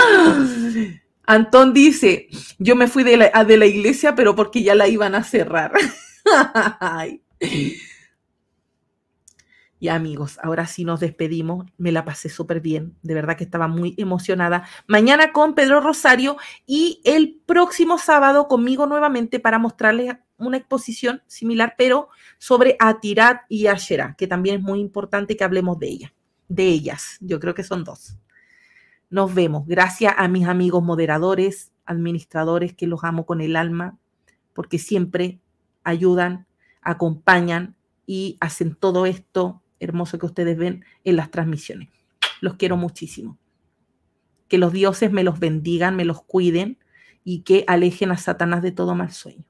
Antón dice, yo me fui de la, de la iglesia, pero porque ya la iban a cerrar. y amigos, ahora sí nos despedimos. Me la pasé súper bien. De verdad que estaba muy emocionada. Mañana con Pedro Rosario y el próximo sábado conmigo nuevamente para mostrarles una exposición similar, pero sobre Atirat y Asherah, que también es muy importante que hablemos de ella, de ellas. Yo creo que son dos. Nos vemos. Gracias a mis amigos moderadores, administradores, que los amo con el alma, porque siempre ayudan, acompañan y hacen todo esto hermoso que ustedes ven en las transmisiones. Los quiero muchísimo. Que los dioses me los bendigan, me los cuiden y que alejen a Satanás de todo mal sueño.